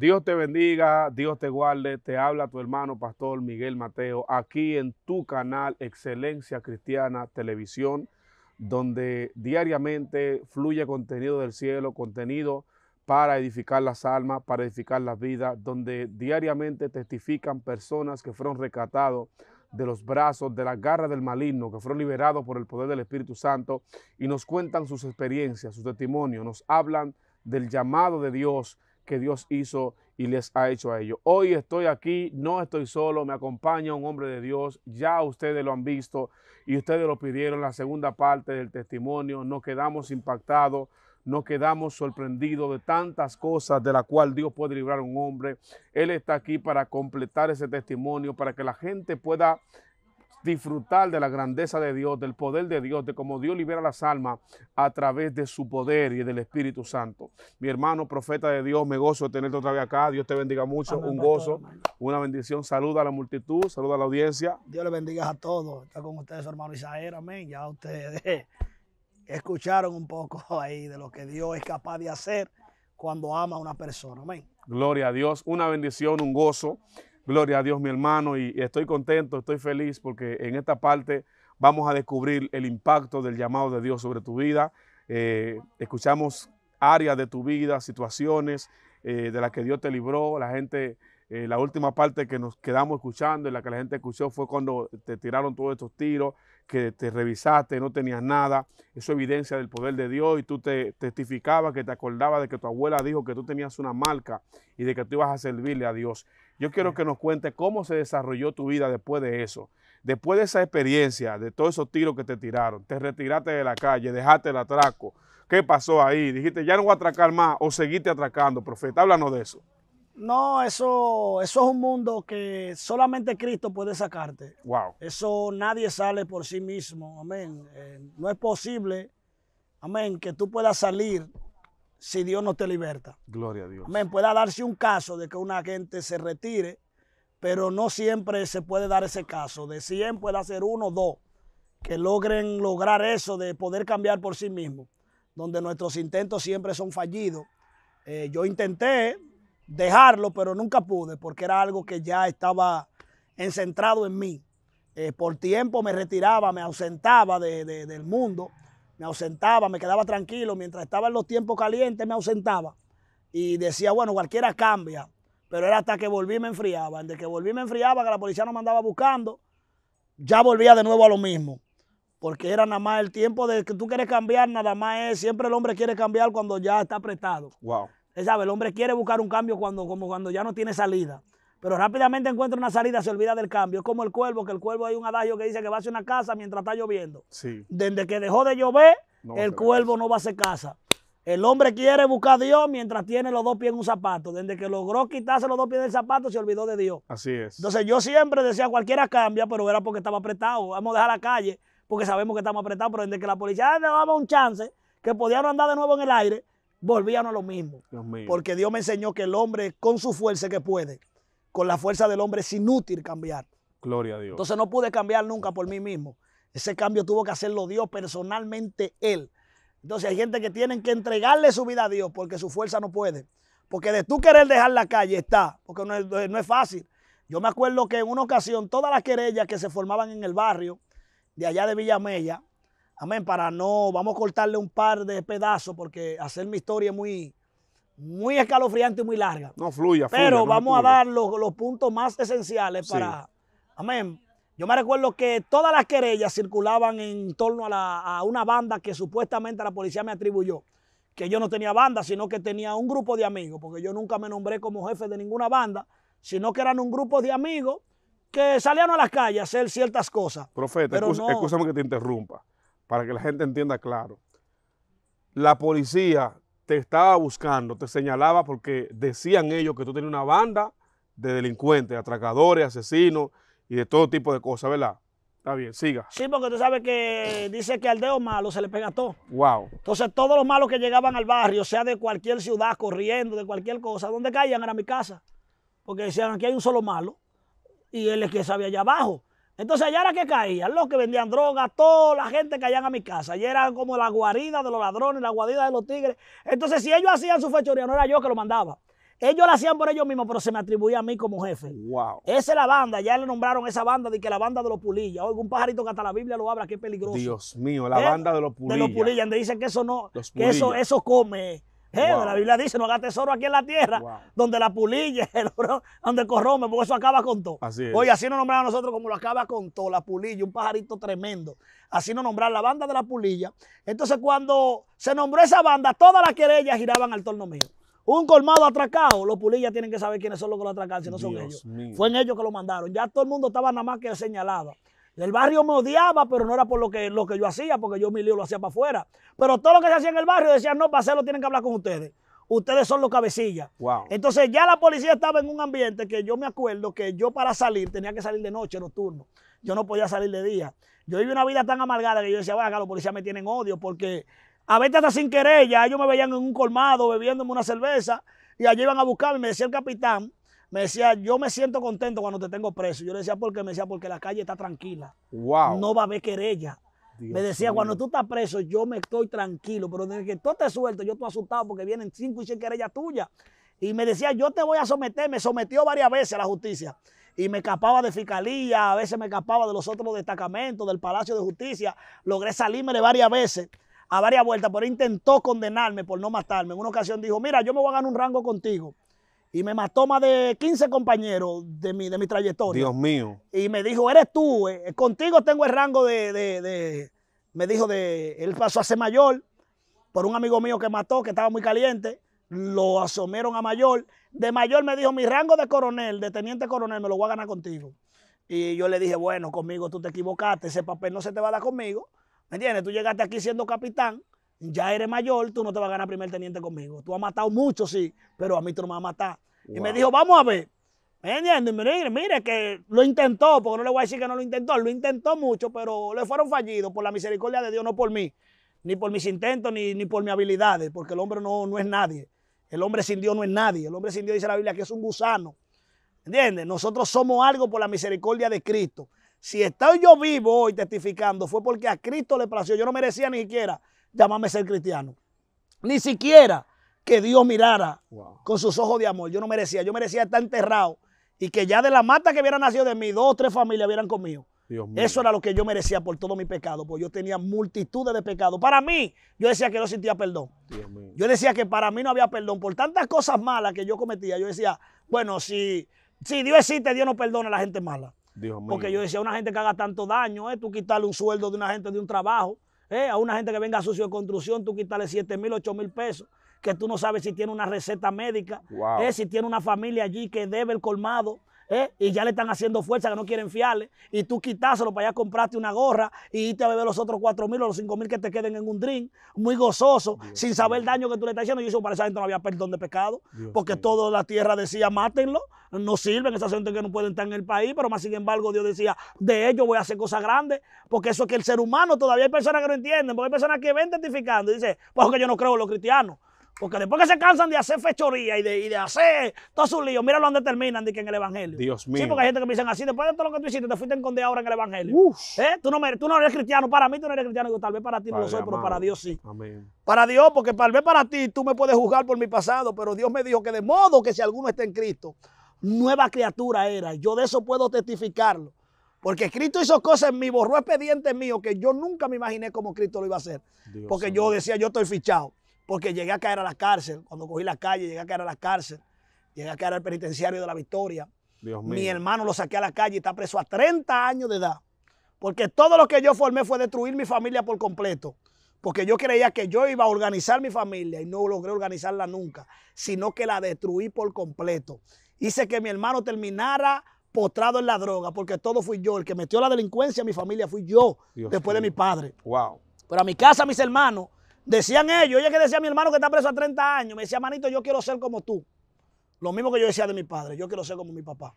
Dios te bendiga, Dios te guarde, te habla tu hermano pastor Miguel Mateo, aquí en tu canal Excelencia Cristiana Televisión, donde diariamente fluye contenido del cielo, contenido para edificar las almas, para edificar las vidas, donde diariamente testifican personas que fueron rescatados de los brazos, de las garras del maligno, que fueron liberados por el poder del Espíritu Santo y nos cuentan sus experiencias, sus testimonios, nos hablan del llamado de Dios que Dios hizo y les ha hecho a ellos. Hoy estoy aquí, no estoy solo, me acompaña un hombre de Dios, ya ustedes lo han visto y ustedes lo pidieron en la segunda parte del testimonio, nos quedamos impactados, nos quedamos sorprendidos de tantas cosas de las cuales Dios puede librar a un hombre. Él está aquí para completar ese testimonio, para que la gente pueda disfrutar de la grandeza de Dios, del poder de Dios, de cómo Dios libera las almas a través de su poder y del Espíritu Santo. Mi hermano, profeta de Dios, me gozo de tenerte otra vez acá. Dios te bendiga mucho, un gozo, una bendición. Saluda a la multitud, saluda a la audiencia. Dios le bendiga a todos. Está con ustedes, hermano Isaías. Amén. Ya ustedes escucharon un poco ahí de lo que Dios es capaz de hacer cuando ama a una persona. Amén. Gloria a Dios, una bendición, un gozo. Gloria a Dios, mi hermano, y estoy contento, estoy feliz porque en esta parte vamos a descubrir el impacto del llamado de Dios sobre tu vida. Eh, escuchamos áreas de tu vida, situaciones eh, de las que Dios te libró, la gente... Eh, la última parte que nos quedamos escuchando y la que la gente escuchó fue cuando te tiraron todos estos tiros, que te revisaste, no tenías nada. Eso es evidencia del poder de Dios y tú te testificabas que te acordabas de que tu abuela dijo que tú tenías una marca y de que tú ibas a servirle a Dios. Yo quiero que nos cuente cómo se desarrolló tu vida después de eso. Después de esa experiencia, de todos esos tiros que te tiraron, te retiraste de la calle, dejaste el atraco. ¿Qué pasó ahí? Dijiste, ya no voy a atracar más o seguiste atracando, profeta. Háblanos de eso. No, eso, eso es un mundo que solamente Cristo puede sacarte. Wow. Eso nadie sale por sí mismo. Amén. Eh, no es posible, amén, que tú puedas salir si Dios no te liberta. Gloria a Dios. Me Pueda darse un caso de que una gente se retire, pero no siempre se puede dar ese caso. De 100 puede hacer uno o dos que logren lograr eso de poder cambiar por sí mismo, donde nuestros intentos siempre son fallidos. Eh, yo intenté dejarlo, pero nunca pude porque era algo que ya estaba encentrado en mí. Eh, por tiempo me retiraba, me ausentaba del mundo me ausentaba, me quedaba tranquilo, mientras estaba en los tiempos calientes me ausentaba y decía, bueno, cualquiera cambia, pero era hasta que volví me enfriaba, desde que volví me enfriaba, que la policía no me andaba buscando, ya volvía de nuevo a lo mismo, porque era nada más el tiempo de que tú quieres cambiar, nada más es, siempre el hombre quiere cambiar cuando ya está apretado. Wow. ¿Sabe? El hombre quiere buscar un cambio cuando, como cuando ya no tiene salida pero rápidamente encuentra una salida, se olvida del cambio. Es como el cuervo, que el cuervo hay un adagio que dice que va a hacer una casa mientras está lloviendo. Sí. Desde que dejó de llover, el cuervo no va a hacer casa. El hombre quiere buscar a Dios mientras tiene los dos pies en un zapato. Desde que logró quitarse los dos pies del zapato, se olvidó de Dios. Así es. Entonces yo siempre decía, cualquiera cambia, pero era porque estaba apretado. Vamos a dejar la calle porque sabemos que estamos apretados, pero desde que la policía le ah, daba un chance, que podían andar de nuevo en el aire, volvían a lo mismo. Porque Dios me enseñó que el hombre con su fuerza que puede con la fuerza del hombre es inútil cambiar. Gloria a Dios. Entonces no pude cambiar nunca por mí mismo. Ese cambio tuvo que hacerlo Dios personalmente, Él. Entonces hay gente que tienen que entregarle su vida a Dios porque su fuerza no puede. Porque de tú querer dejar la calle está, porque no es, fácil. Yo me acuerdo que en una ocasión todas las querellas que se formaban en el barrio de allá de Villamella, amén, para no, vamos a cortarle un par de pedazos porque hacer mi historia es muy, muy escalofriante y muy larga. No fluya, Pero vamos a dar los, puntos más esenciales para. Amén. Yo me recuerdo que todas las querellas circulaban en torno a, una banda que supuestamente la policía me atribuyó. Que yo no tenía banda, sino que tenía un grupo de amigos, porque yo nunca me nombré como jefe de ninguna banda, sino que eran un grupo de amigos que salían a las calles a hacer ciertas cosas. Profeta, escúchame que te interrumpa, para que la gente entienda claro. La policía te estaba buscando, te señalaba porque decían ellos que tú tenías una banda de delincuentes, atracadores, asesinos y de todo tipo de cosas, ¿verdad? Está bien, siga. Sí, porque tú sabes que dice que al dedo malo se le pega todo. Wow. Entonces todos los malos que llegaban al barrio, sea de cualquier ciudad, corriendo, de cualquier cosa, donde caían era mi casa. Porque decían, aquí hay un solo malo y él es que sabía allá abajo. Entonces allá era que caían, los que vendían drogas, toda la gente caían a mi casa. Allá era como la guarida de los ladrones, la guarida de los tigres. Entonces si ellos hacían su fechoría, no era yo que lo mandaba. Ellos lo hacían por ellos mismos, pero se me atribuía a mí como jefe. Wow. Esa es la banda, ya le nombraron esa banda de que la banda de los pulillas. Oiga, un pajarito que hasta la Biblia lo habla, qué peligroso. Dios mío, la ¿Eh? banda de los pulillas. De los pulillas, donde dicen que eso no, que eso, eso come eh, la Biblia dice, no haga tesoro aquí en la tierra, donde la pulilla, el oro, donde corrompe, porque eso acaba con todo. Así así nos nombraron a nosotros como lo acaba con todo, la pulilla, un pajarito tremendo. Así nos nombraron la banda de la pulilla. Entonces, cuando se nombró esa banda, todas las querellas giraban al torno mío. Un colmado atracado, los pulillas tienen que saber quiénes son los que lo atracan, si no son ellos. Fue en ellos que lo mandaron. Ya todo el mundo estaba nada más que señalado. El barrio me odiaba, pero no era por lo que, lo que yo hacía, porque yo mi lío lo hacía para afuera. Pero todo lo que se hacía en el barrio decían, no, para hacerlo tienen que hablar con ustedes. Ustedes son los cabecillas. Entonces ya la policía estaba en un ambiente que yo me acuerdo que yo para salir tenía que salir de noche, nocturno. Yo no podía salir de día. Yo viví una vida tan amargada que yo decía, vaya, los policías me tienen odio porque a veces hasta sin querer ya ellos me veían en un colmado bebiéndome una cerveza y allí iban a buscarme me decía el capitán, me decía, yo me siento contento cuando te tengo preso. Yo le decía, ¿por qué? Me decía, porque la calle está tranquila. No va a haber querella. me decía, cuando tú estás preso, yo me estoy tranquilo, pero desde que tú te suelto, yo estoy asustado porque vienen cinco y seis querellas tuyas. Y me decía, yo te voy a someter. Me sometió varias veces a la justicia. Y me escapaba de fiscalía, a veces me escapaba de los otros destacamentos, del Palacio de Justicia. Logré salirme de varias veces, a varias vueltas, pero intentó condenarme por no matarme. En una ocasión dijo, mira, yo me voy a ganar un rango contigo y me mató más de 15 compañeros de mi, de mi trayectoria. Dios mío. Y me dijo, eres tú, eh, eh, contigo tengo el rango de, de, me dijo, de, él pasó a ser mayor por un amigo mío que mató, que estaba muy caliente, lo asomieron a mayor. De mayor me dijo, mi rango de coronel, de teniente coronel, me lo voy a ganar contigo. Y yo le dije, bueno, conmigo tú te equivocaste, ese papel no se te va a dar conmigo. ¿Me entiendes? Tú llegaste aquí siendo capitán ya eres mayor, tú no te vas a ganar primer teniente conmigo. Tú has matado mucho, sí, pero a mí tú no me vas a matar. Y me dijo, vamos a ver. Mire, mire, que lo intentó, porque no le voy a decir que no lo intentó, lo intentó mucho, pero le fueron fallidos por la misericordia de Dios, no por mí, ni por mis intentos, ni, por mis habilidades, porque el hombre no, no es nadie. El hombre sin Dios no es nadie. El hombre sin Dios dice la Biblia que es un gusano. ¿Entiendes? Nosotros somos algo por la misericordia de Cristo. Si estoy yo vivo hoy testificando, fue porque a Cristo le plació. Yo no merecía ni siquiera llámame ser cristiano. Ni siquiera que Dios mirara con sus ojos de amor. Yo no merecía, yo merecía estar enterrado y que ya de la mata que hubiera nacido de mí, dos o tres familias hubieran comido Eso era lo que yo merecía por todo mi pecado, porque yo tenía multitudes de pecados. Para mí, yo decía que no sentía perdón. Yo decía que para mí no había perdón por tantas cosas malas que yo cometía. Yo decía, bueno, si, si Dios existe, Dios no perdona a la gente mala. Porque yo decía, una gente que haga tanto daño, ¿eh? tú quitarle un sueldo de una gente de un trabajo, eh, a una gente que venga sucio de construcción, tú quitarle 7 mil, 8 mil pesos, que tú no sabes si tiene una receta médica, eh, si tiene una familia allí que debe el colmado, ¿eh? y ya le están haciendo fuerza que no quieren fiarle, y tú quitáselo para allá compraste una gorra y irte a beber los otros cuatro mil o los cinco mil que te queden en un drink, muy gozoso, sin saber el daño que tú le estás haciendo. Y eso para esa gente no había perdón de pecado, porque toda la tierra decía, mátenlo, no sirven esas gente que no pueden estar en el país, pero más sin embargo Dios decía, de ellos voy a hacer cosas grandes, porque eso es que el ser humano todavía hay personas que no entienden, porque hay personas que ven testificando y dicen, pues que yo no creo en los cristianos. Porque después que se cansan de hacer fechoría y de, hacer todos sus líos, míralo donde terminan de que en el Evangelio. Dios mío. Sí, porque hay gente que me dicen así, después de todo lo que tú hiciste, te fuiste en ahora en el Evangelio. ¿Eh? Tú, no tú no eres cristiano, para mí tú no eres cristiano. yo tal vez para ti no lo soy, pero para Dios sí. Amén. Para Dios, porque tal vez para ti tú me puedes juzgar por mi pasado, pero Dios me dijo que de modo que si alguno está en Cristo, nueva criatura era. Yo de eso puedo testificarlo. Porque Cristo hizo cosas en mí, borró expedientes míos que yo nunca me imaginé cómo Cristo lo iba a hacer. porque yo decía, yo estoy fichado porque llegué a caer a la cárcel, cuando cogí la calle, llegué a caer a la cárcel, llegué a caer al penitenciario de la Victoria. Dios mío. Mi hermano lo saqué a la calle y está preso a 30 años de edad, porque todo lo que yo formé fue destruir mi familia por completo, porque yo creía que yo iba a organizar mi familia y no logré organizarla nunca, sino que la destruí por completo. Hice que mi hermano terminara potrado en la droga, porque todo fui yo. El que metió la delincuencia a mi familia fui yo, después de mi padre. Wow. Pero a mi casa, mis hermanos, Decían ellos, Oye que decía mi hermano que está preso a 30 años, me decía, manito, yo quiero ser como tú. Lo mismo que yo decía de mi padre, yo quiero ser como mi papá.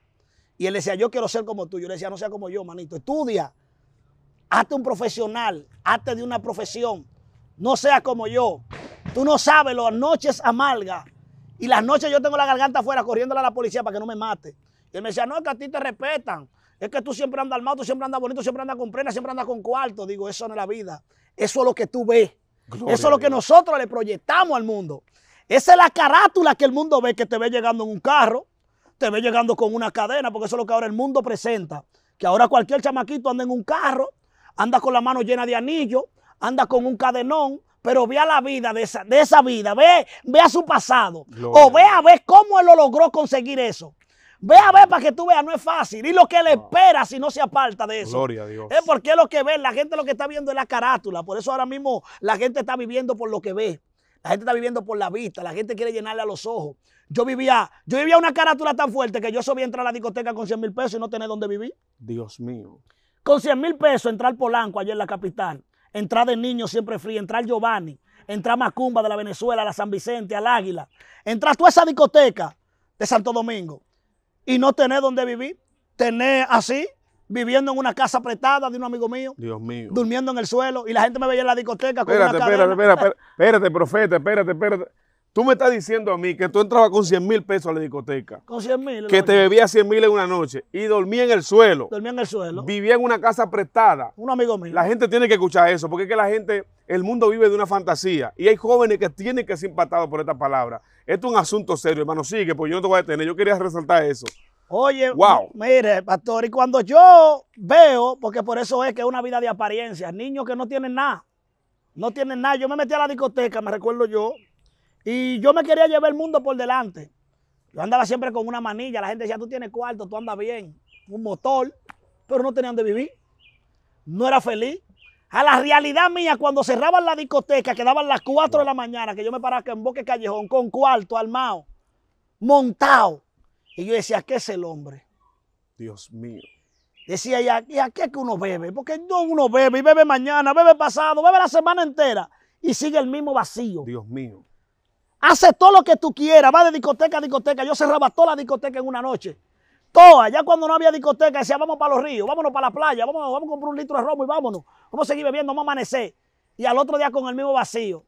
Y él decía, yo quiero ser como tú. Yo le decía, no sea como yo, manito, estudia, hazte un profesional, hazte de una profesión, no seas como yo. Tú no sabes, las noches amarga Y las noches yo tengo la garganta afuera corriéndole a la policía para que no me mate. Y él me decía, no, es que a ti te respetan. Es que tú siempre andas al tú siempre andas bonito, siempre andas con prenda, siempre andas con cuarto. Digo, eso no es la vida. Eso es lo que tú ves. Eso es lo que nosotros le proyectamos al mundo. Esa es la carátula que el mundo ve, que te ve llegando en un carro, te ve llegando con una cadena, porque eso es lo que ahora el mundo presenta. Que ahora cualquier chamaquito anda en un carro, anda con la mano llena de anillos, anda con un cadenón, pero vea la vida de esa, de esa vida, ve, vea su pasado, o vea, ver cómo él lo logró conseguir eso. Ve a ver para que tú veas, no es fácil. Y lo que le espera si no se aparta de eso. Gloria a Dios. Es porque lo que ve. La gente lo que está viendo es la carátula. Por eso ahora mismo la gente está viviendo por lo que ve. La gente está viviendo por la vista, la gente quiere llenarle a los ojos. Yo vivía, yo vivía una carátula tan fuerte que yo sabía entrar a la discoteca con 100 mil pesos y no tener dónde vivir. Dios mío. Con 100 mil pesos entrar Polanco ayer en la capital, entrar de niño siempre frío, entrar Giovanni, entrar Macumba de la Venezuela, a la San Vicente, al Águila, entrar a toda esa discoteca de Santo Domingo y no tener donde vivir, tener así, viviendo en una casa apretada de un amigo mío. Dios mío. Durmiendo en el suelo y la gente me veía en la discoteca con una espérate, espérate, espérate, espérate, profeta, espérate, espérate. Tú me estás diciendo a mí que tú entrabas con 100 mil pesos a la discoteca. Con 100 mil. Que te bebía 100 mil en una noche y dormía en el suelo. Dormía en el suelo. Vivía en una casa prestada. Un amigo mío. La gente tiene que escuchar eso, porque es que la gente el mundo vive de una fantasía y hay jóvenes que tienen que ser impactados por esta palabra. Esto es un asunto serio, hermano. Sigue, porque yo no te voy a detener. Yo quería resaltar eso. Oye, mire, pastor, y cuando yo veo, porque por eso es que es una vida de apariencias, niños que no tienen nada, no tienen nada. Yo me metí a la discoteca, me recuerdo yo, y yo me quería llevar el mundo por delante. Yo andaba siempre con una manilla, la gente decía, tú tienes cuarto, tú andas bien, un motor, pero no tenían de vivir, no era feliz a la realidad mía cuando cerraban la discoteca, quedaban las 4 de la mañana, que yo me paraba en Boque Callejón con cuarto, armado, montado. Y yo decía, ¿qué es el hombre? Dios mío. Decía, ¿y a qué es que uno bebe? Porque no uno bebe y bebe mañana, bebe pasado, bebe la semana entera y sigue el mismo vacío. Dios mío. Hace todo lo que tú quieras, va de discoteca a discoteca. Yo cerraba toda la discoteca en una noche. Todas, ya cuando no había discoteca, decía, vamos para los ríos, vámonos para la playa, vamos, vamos a comprar un litro de romo y vámonos. Vamos a seguir bebiendo, vamos a amanecer. Y al otro día con el mismo vacío.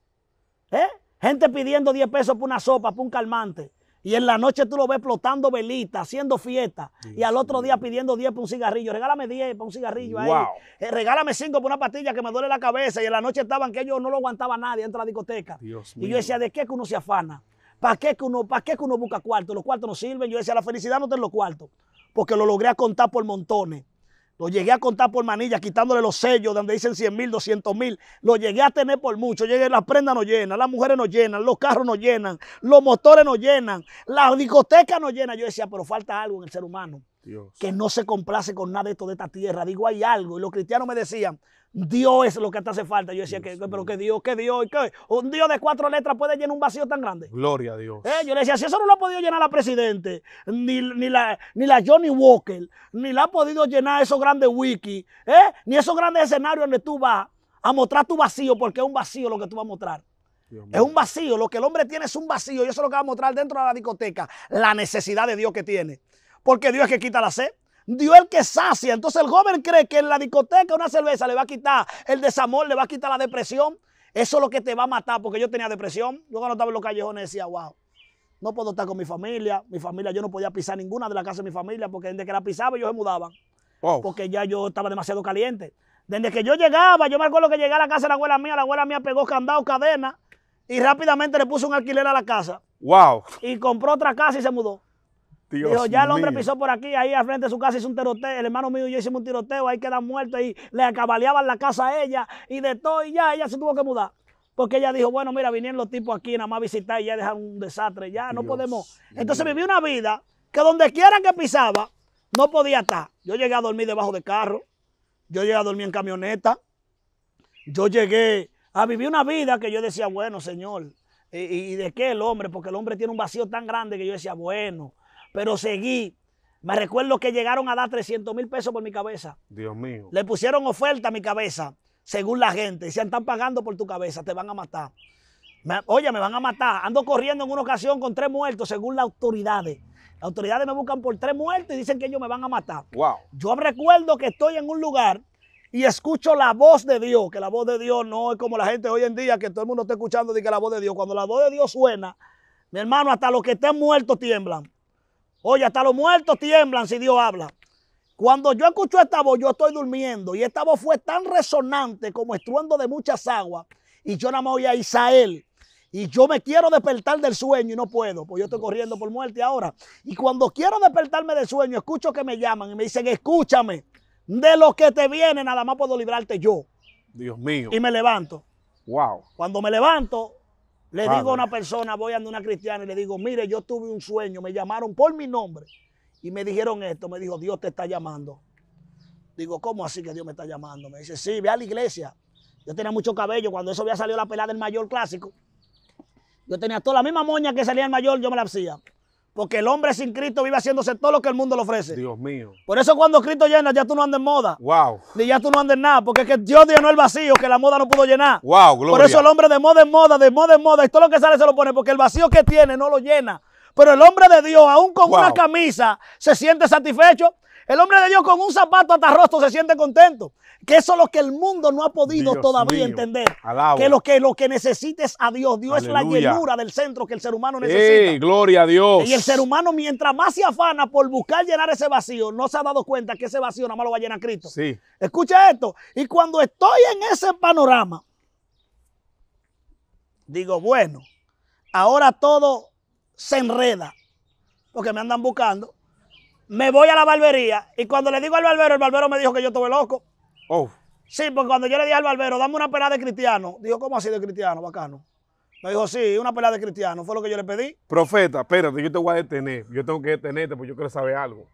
¿eh? Gente pidiendo 10 pesos por una sopa, por un calmante. Y en la noche tú lo ves explotando velitas, haciendo fiesta. y al otro día pidiendo 10 por un cigarrillo. Regálame 10 por un cigarrillo ahí. Eh, regálame 5 por una pastilla que me duele la cabeza. Y en la noche estaban que ellos no lo aguantaba nadie dentro de la discoteca. y yo decía, ¿de qué que uno se afana? ¿Para qué, que uno, ¿Para que uno busca cuartos? Los cuartos no sirven. Yo decía, la felicidad no está en los cuartos, porque lo logré contar por montones. Lo llegué a contar por manillas, quitándole los sellos donde dicen 100 mil, 200 mil. Lo llegué a tener por mucho. Llegué, las prendas no llenan, las mujeres no llenan, los carros no llenan, los motores no llenan, las discotecas no llenan. Yo decía, pero falta algo en el ser humano que no se complace con nada de esto de esta tierra. Digo, hay algo. Y los cristianos me decían, Dios es lo que te hace falta. Yo decía, que, pero que Dios, que Dios, un Dios de cuatro letras puede llenar un vacío tan grande. Gloria a Dios. Eh, yo le decía, si eso no lo ha podido llenar la presidente, ni, la, ni la Johnny Walker, ni la ha podido llenar esos grandes wiki, eh, ni esos grandes escenarios donde tú vas a mostrar tu vacío, porque es un vacío lo que tú vas a mostrar. Es un vacío, lo que el hombre tiene es un vacío y eso es lo que va a mostrar dentro de la discoteca, la necesidad de Dios que tiene porque Dios es que quita la sed. Dios es el que sacia. Entonces el joven cree que en la discoteca una cerveza le va a quitar el desamor, le va a quitar la depresión. Eso es lo que te va a matar, porque yo tenía depresión. Yo cuando estaba en los callejones decía, wow, no puedo estar con mi familia. Mi familia, yo no podía pisar ninguna de las casas de mi familia, porque desde que la pisaba yo se mudaban. Porque ya yo estaba demasiado caliente. Desde que yo llegaba, yo me acuerdo que llegué a la casa de la abuela mía, la abuela mía pegó candado, cadena, y rápidamente le puso un alquiler a la casa. Wow. Y compró otra casa y se mudó. Dijo, ya el hombre pisó por aquí, ahí al frente de su casa hizo un tiroteo, el hermano mío y yo hicimos un tiroteo, ahí quedan muertos y le acabaleaban la casa a ella y de todo y ya ella se tuvo que mudar. Porque ella dijo, bueno, mira, vinieron los tipos aquí nada más visitar y ya dejaron un desastre, ya no podemos. Entonces viví una vida que donde quiera que pisaba, no podía estar. Yo llegué a dormir debajo de carro, yo llegué a dormir en camioneta, yo llegué a vivir una vida que yo decía, bueno, señor, ¿y, y de qué el hombre? Porque el hombre tiene un vacío tan grande que yo decía, bueno, pero seguí. Me recuerdo que llegaron a dar 300 mil pesos por mi cabeza. Dios mío. Le pusieron oferta a mi cabeza, según la gente. Dicen, están pagando por tu cabeza, te van a matar. oye, me van a matar. Ando corriendo en una ocasión con tres muertos, según las autoridades. Las autoridades me buscan por tres muertos y dicen que ellos me van a matar. Wow. Yo recuerdo que estoy en un lugar y escucho la voz de Dios, que la voz de Dios no es como la gente hoy en día que todo el mundo está escuchando de que la voz de Dios. Cuando la voz de Dios suena, mi hermano, hasta los que estén muertos tiemblan. Oye, hasta los muertos tiemblan si Dios habla. Cuando yo escucho esta voz, yo estoy durmiendo. Y esta voz fue tan resonante como estruendo de muchas aguas. Y yo nada más oía a Isael. Y yo me quiero despertar del sueño y no puedo, pues yo estoy corriendo por muerte ahora. Y cuando quiero despertarme del sueño, escucho que me llaman y me dicen, escúchame, de lo que te viene nada más puedo librarte yo. Dios mío. Y me levanto. Wow. Cuando me levanto, le digo a una persona, voy a una cristiana y le digo, mire, yo tuve un sueño, me llamaron por mi nombre y me dijeron esto, me dijo, Dios te está llamando. Digo, ¿cómo así que Dios me está llamando? Me dice, sí, ve a la iglesia. Yo tenía mucho cabello, cuando eso había salido la pelada del mayor clásico. Yo tenía toda la misma moña que salía el mayor, yo me la hacía. Porque el hombre sin Cristo vive haciéndose todo lo que el mundo le ofrece. Dios mío. Por eso cuando Cristo llena, ya tú no andas en moda. Wow. Y ya tú no andas en nada. Porque es que Dios llenó el vacío que la moda no pudo llenar. Wow, gloria. Por eso el hombre de moda en moda, de moda en moda, y todo lo que sale se lo pone. Porque el vacío que tiene no lo llena. Pero el hombre de Dios, aún con una camisa, se siente satisfecho el hombre de Dios con un zapato hasta rostro se siente contento. Que eso es lo que el mundo no ha podido todavía entender. Que lo que lo que necesites a Dios. Dios es la llenura del centro que el ser humano necesita. Sí, gloria a Dios. Y el ser humano, mientras más se afana por buscar llenar ese vacío, no se ha dado cuenta que ese vacío nada más lo va a llenar Cristo. Sí. Escucha esto. Y cuando estoy en ese panorama, digo, bueno, ahora todo se enreda. Porque me andan buscando me voy a la barbería y cuando le digo al barbero, el barbero me dijo que yo estuve loco. Oh. Sí, porque cuando yo le dije al barbero, dame una pelada de cristiano, dijo, ¿cómo así de cristiano, bacano? Me dijo, sí, una pelada de cristiano, fue lo que yo le pedí. Profeta, espérate, yo te voy a detener, yo tengo que detenerte porque yo quiero saber algo.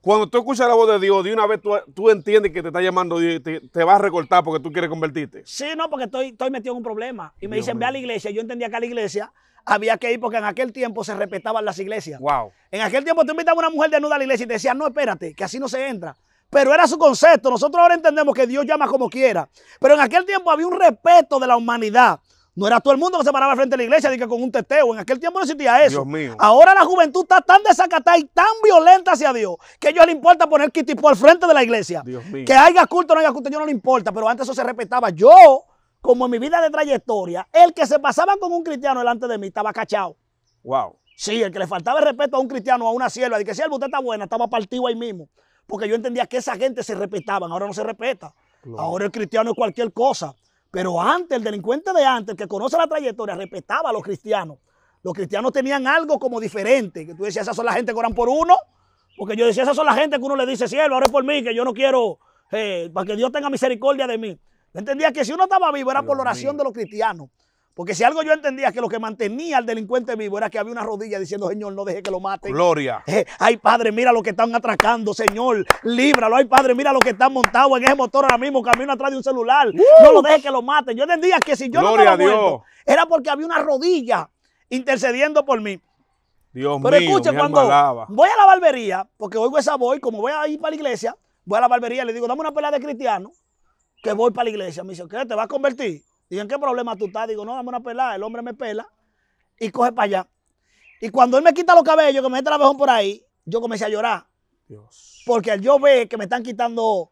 Cuando tú escuchas la voz de Dios, de una vez tú, entiendes que te está llamando Dios y te, vas a recortar porque tú quieres convertirte. Sí, no, porque estoy, estoy metido en un problema. Y me dicen, ve a la iglesia. Yo entendía que a la iglesia había que ir porque en aquel tiempo se respetaban las iglesias. Wow. En aquel tiempo tú invitabas a una mujer desnuda a la iglesia y te decías, no, espérate, que así no se entra. Pero era su concepto. Nosotros ahora entendemos que Dios llama como quiera. Pero en aquel tiempo había un respeto de la humanidad. No era todo el mundo que se paraba al frente de la iglesia que con un teteo. En aquel tiempo no existía eso. Dios mío. Ahora la juventud está tan desacatada y tan violenta hacia Dios que a ellos importa poner kitipo al frente de la iglesia. Que haya culto o no haya culto, a ellos no le importa. Pero antes eso se respetaba. Yo como en mi vida de trayectoria, el que se pasaba con un cristiano delante de mí estaba cachado. Wow. Sí, el que le faltaba el respeto a un cristiano, a una sierva, de que si el usted está buena, estaba partido ahí mismo. Porque yo entendía que esa gente se respetaban, ahora no se respeta. Ahora el cristiano es cualquier cosa. Pero antes, el delincuente de antes, que conoce la trayectoria, respetaba a los cristianos. Los cristianos tenían algo como diferente. Que tú decías, esas son las gente que oran por uno. Porque yo decía, esas son las gente que uno le dice, ahora es por mí, que yo no quiero, eh, para que Dios tenga misericordia de mí. Yo entendía que si uno estaba vivo era por la oración de los cristianos. Porque si algo yo entendía que lo que mantenía al delincuente vivo era que había una rodilla diciendo, Señor, no deje que lo maten. Gloria. Eh, ay, Padre, mira lo que están atracando, Señor. Líbralo. Ay, Padre, mira lo que están montado en ese motor ahora mismo, camino atrás de un celular. No lo deje que lo maten. Yo entendía que si yo no estaba muerto, era porque había una rodilla intercediendo por mí. Dios Pero mío, cuando voy a la barbería, porque oigo esa voz, como voy a ir para la iglesia, voy a la barbería y le digo, dame una pelea de cristiano que voy para la iglesia. Me dice, ¿qué? ¿Te vas a convertir? Digo, ¿en qué problema tú estás? Digo, no, dame una pelada. El hombre me pela y coge para allá. Y cuando él me quita los cabellos, que me mete el abejón por ahí, yo comencé a llorar. Dios. Porque yo ve que me están quitando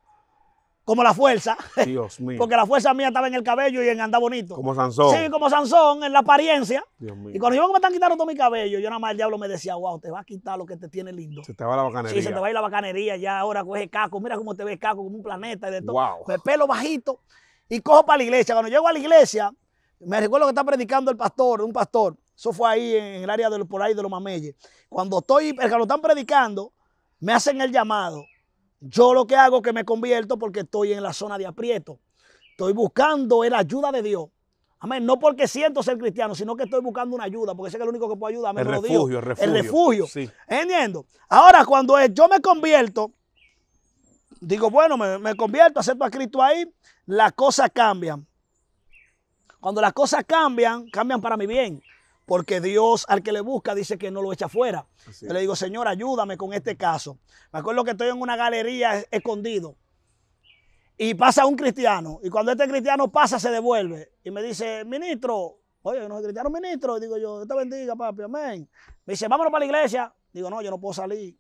como la fuerza. Dios mío. Porque la fuerza mía estaba en el cabello y en andar bonito. Como Sansón. Sí, como Sansón, en la apariencia. Dios mío. Y cuando yo me están quitando todo mi cabello, yo nada más el diablo me decía, wow, te va a quitar lo que te tiene lindo. Se te va la bacanería. Sí, se te va a ir la bacanería, ya ahora coge caco, mira cómo te ves caco, como un planeta y de todo. Me pues, pelo bajito y cojo para la iglesia. Cuando llego a la iglesia, me recuerdo que está predicando el pastor, un pastor. Eso fue ahí en el área del por ahí de los mameyes. Cuando estoy, el que lo están predicando, me hacen el llamado yo lo que hago es que me convierto porque estoy en la zona de aprieto. Estoy buscando la ayuda de Dios. Amén. No porque siento ser cristiano, sino que estoy buscando una ayuda, porque sé que es el único que puede ayudar. es el, refugio, el, refugio, el refugio. Entiendo. Ahora, cuando yo me convierto, digo, bueno, me, me convierto, acepto a Cristo ahí, las cosas cambian. Cuando las cosas cambian, cambian para mi bien porque Dios al que le busca dice que no lo echa fuera. Yo le digo, Señor, ayúdame con este caso. Me acuerdo que estoy en una galería escondido y pasa un cristiano. Y cuando este cristiano pasa, se devuelve. Y me dice, ministro, oye, yo no soy cristiano, ministro. Y digo yo, Dios te bendiga, papi, amén. Me dice, vámonos para la iglesia. Digo, no, yo no puedo salir.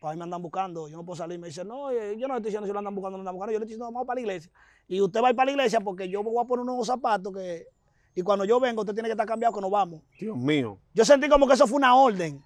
Para pues mí me andan buscando, yo no puedo salir. Me dice, no, eh, yo no estoy diciendo si lo andan buscando, no lo andan buscando. Yo le estoy diciendo, vamos para la iglesia. Y usted va a ir para la iglesia porque yo me voy a poner unos zapatos que y cuando yo vengo, usted tiene que estar cambiado que nos vamos. Dios mío. Yo sentí como que eso fue una orden.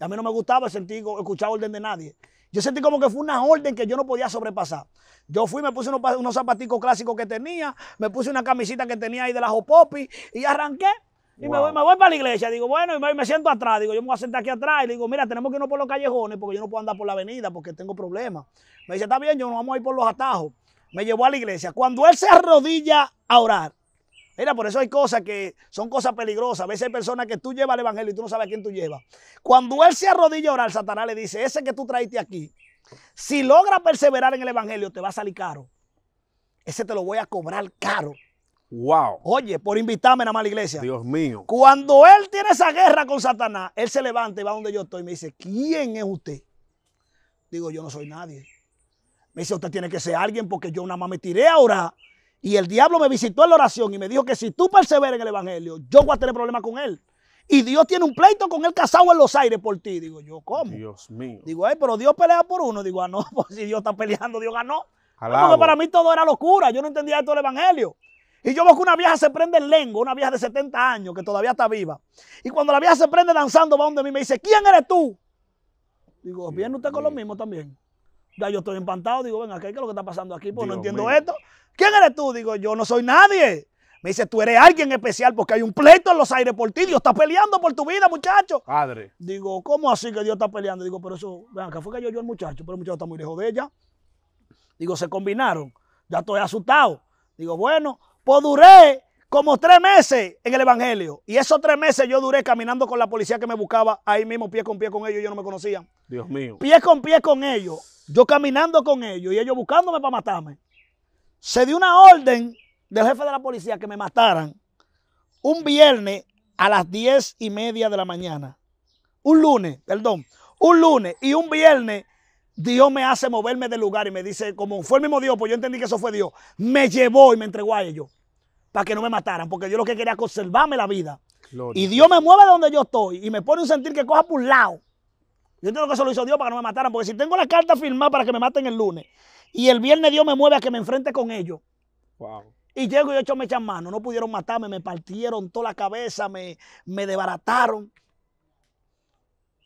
Y a mí no me gustaba escuchar orden de nadie. Yo sentí como que fue una orden que yo no podía sobrepasar. Yo fui, me puse unos, unos zapaticos clásicos que tenía, me puse una camisita que tenía ahí de la Jopopi y arranqué. Y me, voy, me, voy, para la iglesia, digo, bueno, y me, siento atrás, digo, yo me voy a sentar aquí atrás y digo, mira, tenemos que irnos por los callejones porque yo no puedo andar por la avenida porque tengo problemas. Me dice, está bien, yo no vamos a ir por los atajos. Me llevó a la iglesia. Cuando él se arrodilla a orar, Mira, por eso hay cosas que son cosas peligrosas. A veces hay personas que tú llevas el evangelio y tú no sabes a quién tú llevas. Cuando él se arrodilla a orar, Satanás le dice, ese que tú traiste aquí, si logra perseverar en el evangelio, te va a salir caro. Ese te lo voy a cobrar caro. Wow. Oye, por invitarme nada más a la iglesia. Dios mío. Cuando él tiene esa guerra con Satanás, él se levanta y va donde yo estoy y me dice, ¿quién es usted? Digo, yo no soy nadie. Me dice, usted tiene que ser alguien porque yo nada más me tiré a orar y el diablo me visitó en la oración y me dijo que si tú perseveras en el evangelio, yo voy a tener problemas con él. Y Dios tiene un pleito con el casado en los aires por ti. Digo yo, ¿cómo? Dios mío. Digo, ay, pero Dios pelea por uno. Digo, ah, no, pues si Dios está peleando, Dios ganó. porque ah, para mí todo era locura. Yo no entendía esto del evangelio. Y yo veo que una vieja se prende el lengo, una vieja de 70 años que todavía está viva. Y cuando la vieja se prende danzando, va donde mí me dice, ¿quién eres tú? Digo, ¿viene usted con lo mismo también? Ya yo estoy empantado. digo, venga, ¿qué es lo que está pasando aquí? Pues no entiendo esto. ¿Quién eres tú? Digo, yo no soy nadie. Me dice, tú eres alguien especial porque hay un pleito en los aires por ti. Dios está peleando por tu vida, muchacho. Padre. Digo, ¿cómo así que Dios está peleando? Digo, pero eso, vean, que fue que yo, yo el muchacho, pero el muchacho está muy lejos de ella. Digo, se combinaron. Ya estoy asustado. Digo, bueno, pues duré como tres meses en el Evangelio. Y esos tres meses yo duré caminando con la policía que me buscaba ahí mismo, pie con pie con ellos. Ellos no me conocían. Dios mío. Pie con pie con ellos. Yo caminando con ellos y ellos buscándome para matarme se dio una orden del jefe de la policía que me mataran un viernes a las diez y media de la mañana. Un lunes, perdón. Un lunes y un viernes Dios me hace moverme del lugar y me dice, como fue el mismo Dios, pues yo entendí que eso fue Dios, me llevó y me entregó a ellos para que no me mataran, porque yo lo que quería era conservarme la vida. Y Dios me mueve de donde yo estoy y me pone un sentir que coja por un lado. Yo entiendo que eso lo hizo Dios para que no me mataran, porque si tengo la carta firmada para que me maten el lunes y el viernes Dios me mueve a que me enfrente con ellos. Y llego y ocho me echan mano. No pudieron matarme, me partieron toda la cabeza, me, me desbarataron.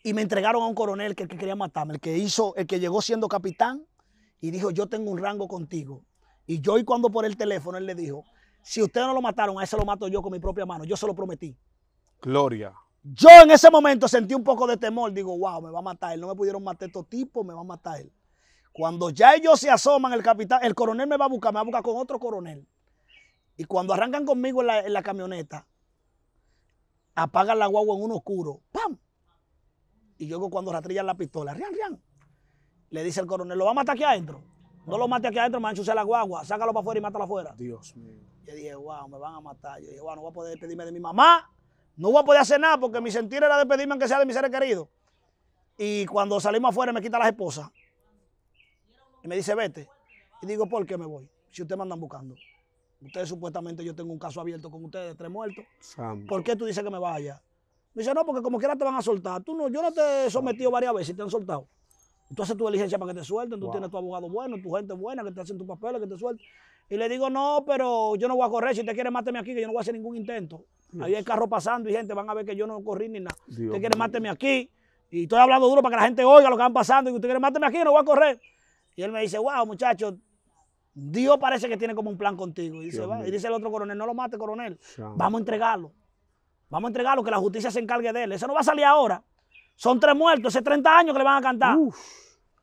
Y me entregaron a un coronel que, quería matarme, el que hizo, el que llegó siendo capitán y dijo, yo tengo un rango contigo. Y yo y cuando por el teléfono, él le dijo, si ustedes no lo mataron, a ese lo mato yo con mi propia mano. Yo se lo prometí. Gloria. Yo en ese momento sentí un poco de temor. Digo, wow, me va a matar él. No me pudieron matar estos tipos, me va a matar él. Cuando ya ellos se asoman, el capitán, el coronel me va a buscar, me va a buscar con otro coronel. Y cuando arrancan conmigo en la, camioneta, apagan la guagua en un oscuro. ¡Pam! Y luego cuando rastrillan la pistola, ¡rian, rian! Le dice el coronel, ¿lo va a matar aquí adentro? No lo mate aquí adentro, manchuse la guagua, sácalo para afuera y mátalo afuera. Dios mío. Yo dije, wow, me van a matar. Yo dije, wow, no voy a poder despedirme de mi mamá, no voy a poder hacer nada porque mi sentir era despedirme aunque sea de mis seres queridos. Y cuando salimos afuera me quita las esposas. Y me dice, vete. Y digo, ¿por qué me voy? Si ustedes me andan buscando. Ustedes supuestamente yo tengo un caso abierto con ustedes de tres muertos. ¿Por qué tú dices que me vaya? Me dice, no, porque como quiera te van a soltar. Tú no, yo no te he sometido varias veces y te han soltado. Tú haces tu diligencia para que te suelten, tú tienes tu abogado bueno, tu gente buena, que te hacen tus papeles, que te suelten. Y le digo, no, pero yo no voy a correr, si usted quiere máteme aquí, que yo no voy a hacer ningún intento. Ahí hay carro pasando y gente, van a ver que yo no corrí ni nada. usted quiere máteme aquí, y estoy hablando duro para que la gente oiga lo que van pasando, y usted quiere máteme aquí, no voy a correr. Y él me dice, wow, muchacho, Dios parece que tiene como un plan contigo. Y dice, el otro coronel, no lo mate, coronel. Vamos a entregarlo. Vamos a entregarlo, que la justicia se encargue de él. Eso no va a salir ahora. Son tres muertos, hace 30 años que le van a cantar.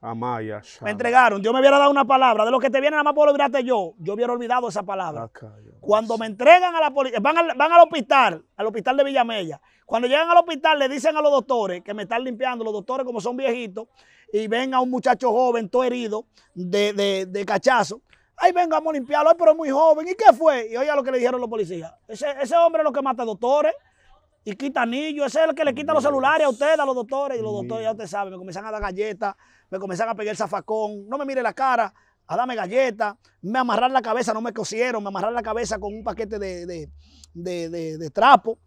Amaya, me entregaron. Dios me hubiera dado una palabra. De lo que te viene, nada más puedo olvidarte yo. Yo hubiera olvidado esa palabra. Cuando me entregan a la policía, van, al, van al hospital, al hospital de Villamella. Cuando llegan al hospital, le dicen a los doctores que me están limpiando. Los doctores, como son viejitos, y ven a un muchacho joven, todo herido, de, de, cachazo. Ahí vamos a limpiarlo, pero es muy joven. ¿Y qué fue? Y oiga lo que le dijeron los policías. Ese, ese hombre es lo que mata a doctores y quita anillos. Ese es el que le quita los celulares a ustedes, a los doctores. Y los doctores, ya usted sabe, me comienzan a dar galletas, me comienzan a pegar el zafacón. No me mire la cara, a darme galletas. Me amarrar la cabeza, no me cosieron, me amarrar la cabeza con un paquete de trapo,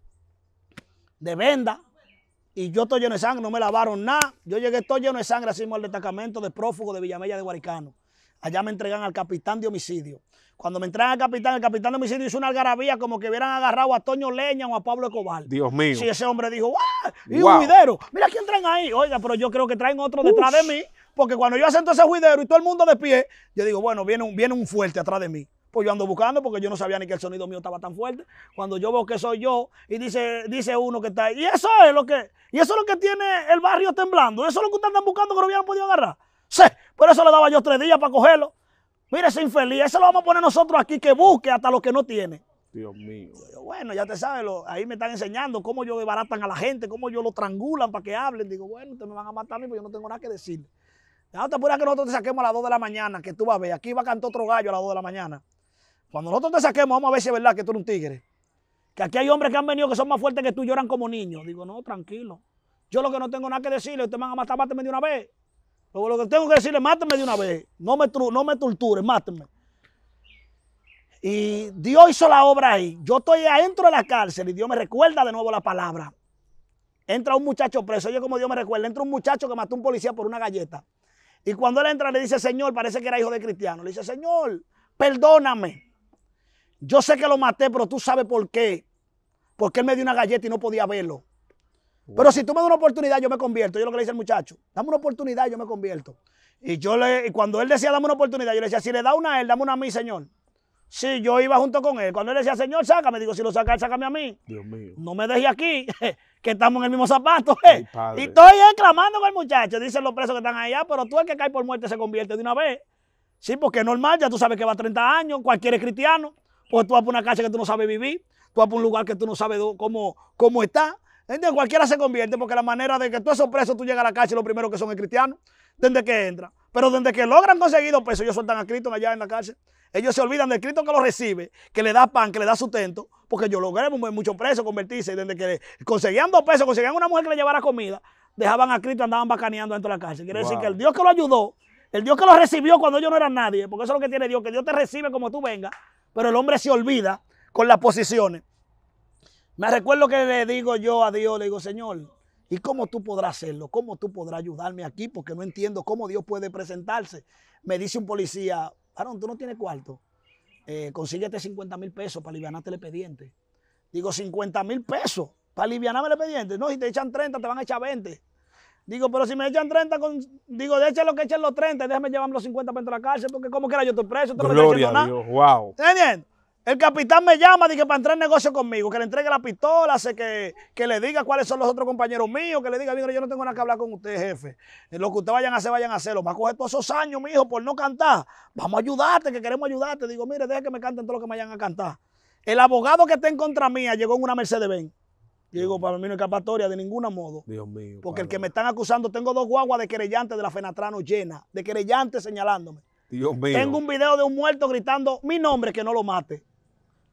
de venda. Y yo estoy lleno de sangre, no me lavaron nada. Yo llegué todo lleno de sangre, así como al destacamento de prófugo de Villamella de Guaricano. Allá me entregan al capitán de homicidio. Cuando me entregan al capitán, el capitán de homicidio hizo una algarabía como que hubieran agarrado a Toño Leña o a Pablo cobal Dios mío. Si ese hombre dijo, ¡guau! ¡Ah!, y un juidero. Mira quién traen ahí. Oiga, pero yo creo que traen otro detrás de mí. Porque cuando yo asento ese juidero y todo el mundo de pie, yo digo, bueno, viene un, viene un fuerte atrás de mí pues yo ando buscando porque yo no sabía ni que el sonido mío estaba tan fuerte. Cuando yo veo que soy yo y dice, dice uno que está ahí, y eso es lo que, y eso es lo que tiene el barrio temblando, eso es lo que ustedes andan buscando que no hubieran podido agarrar. Sí, por eso le daba yo tres días para cogerlo. Mire ese infeliz, ese lo vamos a poner nosotros aquí que busque hasta lo que no tiene. Dios mío. Bueno, ya te sabes, ahí me están enseñando cómo yo desbaratan a la gente, cómo yo lo trangulan para que hablen. Digo, bueno, ustedes me van a matar a mí, pero pues yo no tengo nada que decir. Ya no te que nosotros te saquemos a las 2 de la mañana, que tú vas a ver. Aquí va a cantar otro gallo a las 2 de la mañana. Cuando nosotros te saquemos, vamos a ver si es verdad que tú eres un tigre. Que aquí hay hombres que han venido que son más fuertes que tú y lloran como niños. Digo, no, tranquilo. Yo lo que no tengo nada que decirle, ustedes van a matar, mátenme de una vez. Pero lo que tengo que decirle, mátenme de una vez. No me, no me tortures, mátenme. Y Dios hizo la obra ahí. Yo estoy adentro de la cárcel y Dios me recuerda de nuevo la palabra. Entra un muchacho preso. Oye, como Dios me recuerda. Entra un muchacho que mató a un policía por una galleta. Y cuando él entra, le dice, Señor, parece que era hijo de cristiano. Le dice, Señor, perdóname. Yo sé que lo maté, pero tú sabes por qué. Porque él me dio una galleta y no podía verlo. Pero si tú me das una oportunidad, yo me convierto. Yo lo que le dice al muchacho, dame una oportunidad y yo me convierto. Y yo le, cuando él decía dame una oportunidad, yo le decía, si le da una a él, dame una a mí, señor. Sí, yo iba junto con él. Cuando él decía, señor, sácame, digo, si lo saca, sácame a mí. Dios mío. No me deje aquí, que estamos en el mismo zapato. Y estoy exclamando con el muchacho. Dicen los presos que están allá, pero tú el que cae por muerte se convierte de una vez. Sí, porque es normal, ya tú sabes que va a 30 años, cualquier es cristiano. O pues tú vas para una casa que tú no sabes vivir, tú vas para un lugar que tú no sabes cómo, cómo está. Entonces cualquiera se convierte porque la manera de que tú esos preso, tú llegas a la cárcel, lo primero que son el cristiano, desde que entra. Pero desde que logran conseguir dos pesos, ellos sueltan a Cristo allá en la cárcel. Ellos se olvidan del Cristo que lo recibe, que le da pan, que le da sustento, porque yo logré muchos presos convertirse. Desde que conseguían dos pesos, conseguían una mujer que le llevara comida, dejaban a Cristo, andaban bacaneando dentro de la cárcel. Quiere decir que el Dios que lo ayudó, el Dios que lo recibió cuando ellos no eran nadie, porque eso es lo que tiene Dios, que Dios te recibe como tú vengas, pero el hombre se olvida con las posiciones. Me recuerdo que le digo yo a Dios, le digo, Señor, ¿y cómo tú podrás hacerlo? ¿Cómo tú podrás ayudarme aquí? Porque no entiendo cómo Dios puede presentarse. Me dice un policía, Aaron, tú no tienes cuarto. Eh, consíguete 50 mil pesos para alivianarte este el expediente. Digo, 50 mil pesos para aliviarme el expediente. No, si te echan 30, te van a echar 20. Digo, pero si me echan 30, digo, de lo que echen los 30, déjame llevarme los 50 para entrar a la cárcel, porque como quiera yo estoy preso, tú Gloria me a Dios, nada. wow. El capitán me llama, dice, para entrar en negocio conmigo, que le entregue la pistola, que, que le diga cuáles son los otros compañeros míos, que le diga, mira, yo no tengo nada que hablar con usted, jefe. Eh, lo que usted vayan a hacer, vayan a hacerlo. Va a coger todos esos años, mi hijo, por no cantar. Vamos a ayudarte, que queremos ayudarte. Digo, mire, deja que me canten todo lo que me vayan a cantar. El abogado que está en contra mía llegó en una Mercedes-Benz. Yo digo, para mí no escapatoria de ninguna modo. Dios mío. Porque el que me están acusando, tengo dos guaguas de querellantes de la Fenatrano llena, de querellantes señalándome. Dios mío. Tengo un video de un muerto gritando mi nombre que no lo mate.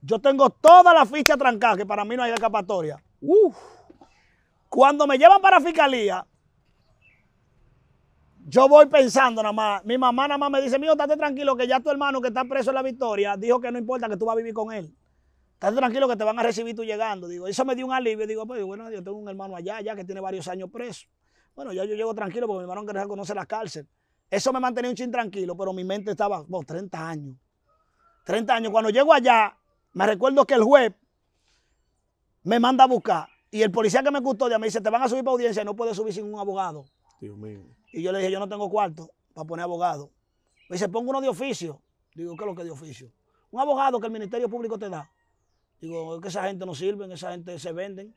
Yo tengo toda la ficha trancada, que para mí no hay escapatoria. Uf. Cuando me llevan para fiscalía, yo voy pensando nada más. Mi mamá nada más me dice, mío, estate tranquilo que ya tu hermano que está preso en la victoria dijo que no importa que tú vas a vivir con él. Estás tranquilo que te van a recibir tú llegando. Digo, eso me dio un alivio. Digo, pues bueno, yo tengo un hermano allá, ya que tiene varios años preso. Bueno, ya yo llego tranquilo porque mi hermano que conoce la cárcel. Eso me mantenía un chin tranquilo, pero mi mente estaba, bueno, 30 años. 30 años. Cuando llego allá, me recuerdo que el juez me manda a buscar. Y el policía que me custodia me dice, te van a subir para audiencia, no puedes subir sin un abogado. Dios mío. Y yo le dije, yo no tengo cuarto para poner abogado. Me dice, pongo uno de oficio. Digo, ¿qué es lo que de oficio? Un abogado que el Ministerio Público te da. Digo, es que esa gente no sirve, esa gente se venden.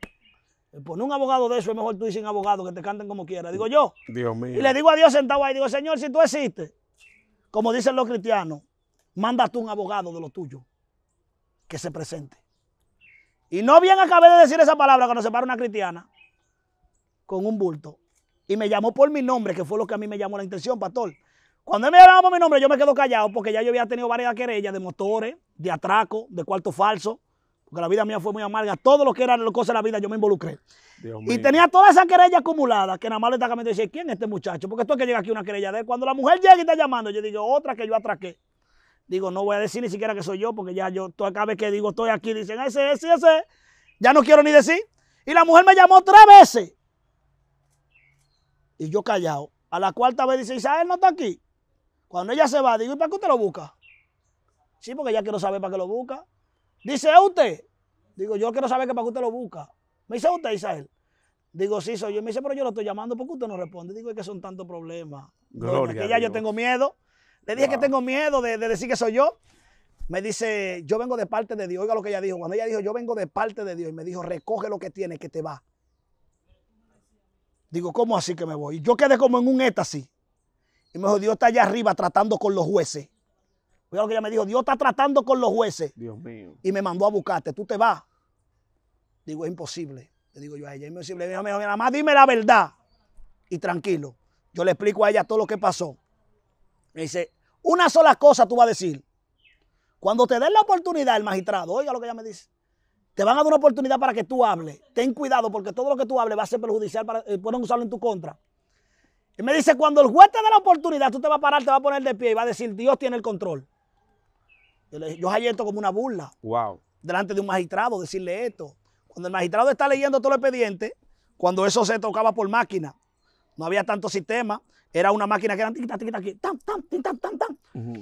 Eh, Pon pues, un abogado de eso, es mejor tú y sin abogado, que te canten como quieras. Digo yo. Dios mío. Y le digo a Dios sentado ahí, digo, Señor, si tú existes, como dicen los cristianos, manda tú un abogado de lo tuyo que se presente. Y no bien acabé de decir esa palabra cuando se para una cristiana con un bulto y me llamó por mi nombre, que fue lo que a mí me llamó la intención, pastor. Cuando él me llamaba por mi nombre, yo me quedo callado porque ya yo había tenido varias querellas de motores, de atraco, de cuarto falso porque la vida mía fue muy amarga. Todo lo que eran los cosas de la vida yo me involucré. y tenía toda esa querella acumulada que nada más le está me dice, ¿quién es este muchacho? Porque esto es que llega aquí una querella de Cuando la mujer llega y está llamando, yo digo, otra que yo atraqué. Digo, no voy a decir ni siquiera que soy yo, porque ya yo, cada vez que digo estoy aquí, dicen, ese, ese, ese. Ya no quiero ni decir. Y la mujer me llamó tres veces. Y yo callado. A la cuarta vez dice, él no está aquí. Cuando ella se va, digo, ¿y para qué usted lo busca? Sí, porque ya quiero saber para qué lo busca. Dice usted. Digo, yo quiero saber que para que usted lo busca. Me dice usted, Isael. Digo, sí, soy yo. Me dice, pero yo lo estoy llamando porque usted no responde. Digo, es que son tantos problemas. que ya yo tengo miedo. Le dije que tengo miedo de, decir que soy yo. Me dice, yo vengo de parte de Dios. Oiga lo que ella dijo. Cuando ella dijo, yo vengo de parte de Dios. Y me dijo, recoge lo que tienes, que te va. Digo, ¿cómo así que me voy? yo quedé como en un éxtasis. Y me dijo, Dios está allá arriba tratando con los jueces. Oiga lo que ella me dijo, Dios está tratando con los jueces. Dios mío. Y me mandó a buscarte, tú te vas. Digo, es imposible. Le digo yo a ella, es imposible. Me nada más dime la verdad. Y tranquilo, yo le explico a ella todo lo que pasó. Me dice, una sola cosa tú vas a decir. Cuando te den la oportunidad, el magistrado, oiga lo que ella me dice, te van a dar una oportunidad para que tú hables. Ten cuidado porque todo lo que tú hables va a ser perjudicial, para, eh, pueden usarlo en tu contra. Y me dice, cuando el juez te dé la oportunidad, tú te vas a parar, te vas a poner de pie y va a decir, Dios tiene el control. Yo, hallé como una burla. Wow. Delante de un magistrado, decirle esto. Cuando el magistrado está leyendo todo el expediente, cuando eso se tocaba por máquina, no había tanto sistema, era una máquina que era tam, tam,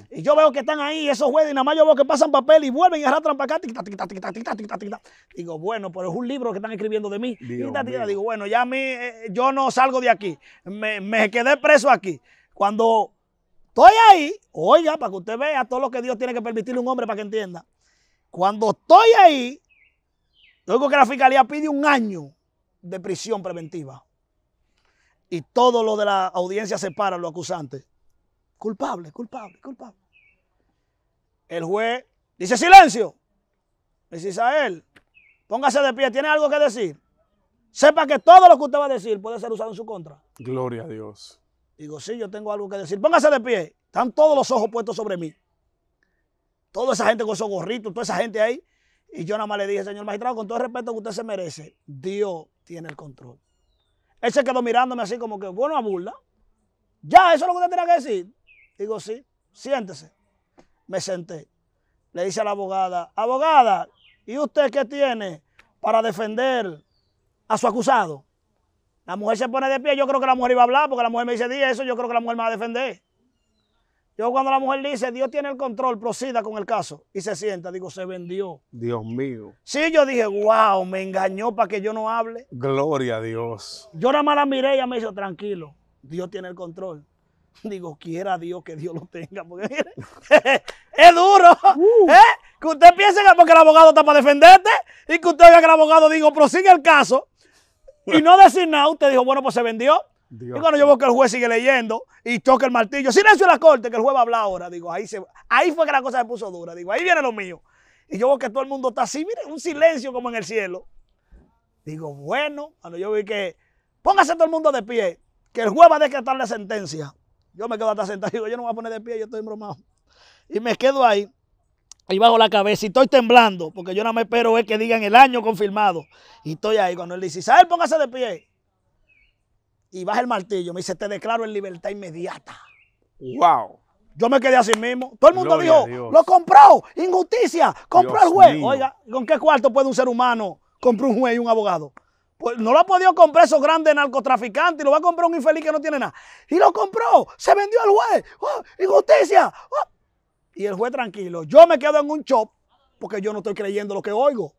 Y yo veo que están ahí esos jueces, y nada más yo veo que pasan papel y vuelven y arrastran para acá, Digo, bueno, pero es un libro que están escribiendo de mí. Digo, bueno, ya a mí, eh, yo no salgo de aquí, me, me quedé preso aquí. Cuando Estoy ahí, oiga, para que usted vea todo lo que Dios tiene que permitirle a un hombre para que entienda. Cuando estoy ahí, oigo que la fiscalía pide un año de prisión preventiva. Y todo lo de la audiencia separa a los acusantes. Culpable, culpable, culpable. El juez dice silencio. Dice Isael, póngase de pie, ¿tiene algo que decir? Sepa que todo lo que usted va a decir puede ser usado en su contra. Gloria a Dios. Digo, sí, yo tengo algo que decir. Póngase de pie. Están todos los ojos puestos sobre mí. Toda esa gente con esos gorritos, toda esa gente ahí. Y yo nada más le dije, señor magistrado, con todo el respeto que usted se merece, Dios tiene el control. Él se quedó mirándome así como que, bueno, a burla. Ya, eso es lo que usted tiene que decir. Digo, sí, siéntese. Me senté. Le dice a la abogada, abogada, ¿y usted qué tiene para defender a su acusado? La mujer se pone de pie, yo creo que la mujer iba a hablar, porque la mujer me dice, di eso, yo creo que la mujer me va a defender. Yo cuando la mujer dice, Dios tiene el control, prosida con el caso, y se sienta, digo, se vendió. Dios mío. Sí, yo dije, wow, me engañó para que yo no hable. Gloria a Dios. Yo nada más la miré y ella me dijo, tranquilo, Dios tiene el control. Digo, quiera Dios que Dios lo tenga, porque es duro. Uh. ¿eh? Que usted piense que porque el abogado está para defenderte y que usted vea que el abogado digo, prosigue el caso y no decir nada, usted dijo, bueno, pues se vendió. y cuando yo veo que el juez sigue leyendo y toca el martillo, silencio en la corte, que el juez va a hablar ahora. Digo, ahí, se, ahí fue que la cosa se puso dura. Digo, ahí viene lo mío. Y yo veo que todo el mundo está así, mire, un silencio como en el cielo. Digo, bueno, cuando yo vi que, póngase todo el mundo de pie, que el juez va a decretar la sentencia. Yo me quedo hasta sentado, digo, yo no me voy a poner de pie, yo estoy bromado. Y me quedo ahí ahí bajo la cabeza y estoy temblando, porque yo nada me espero es que digan el año confirmado. Y estoy ahí, cuando él dice, Isabel, póngase de pie. Y baja el martillo, me dice, te declaro en libertad inmediata. ¡Wow! Yo me quedé así mismo. Todo el mundo dijo, lo compró, injusticia, compró el juez. Oiga, ¿con qué cuarto puede un ser humano comprar un juez y un abogado? Pues no lo ha podido comprar esos grandes narcotraficantes y lo va a comprar un infeliz que no tiene nada. Y lo compró, se vendió al juez. Oh, injusticia. Oh, y el juez tranquilo. Yo me quedo en un shop porque yo no estoy creyendo lo que oigo.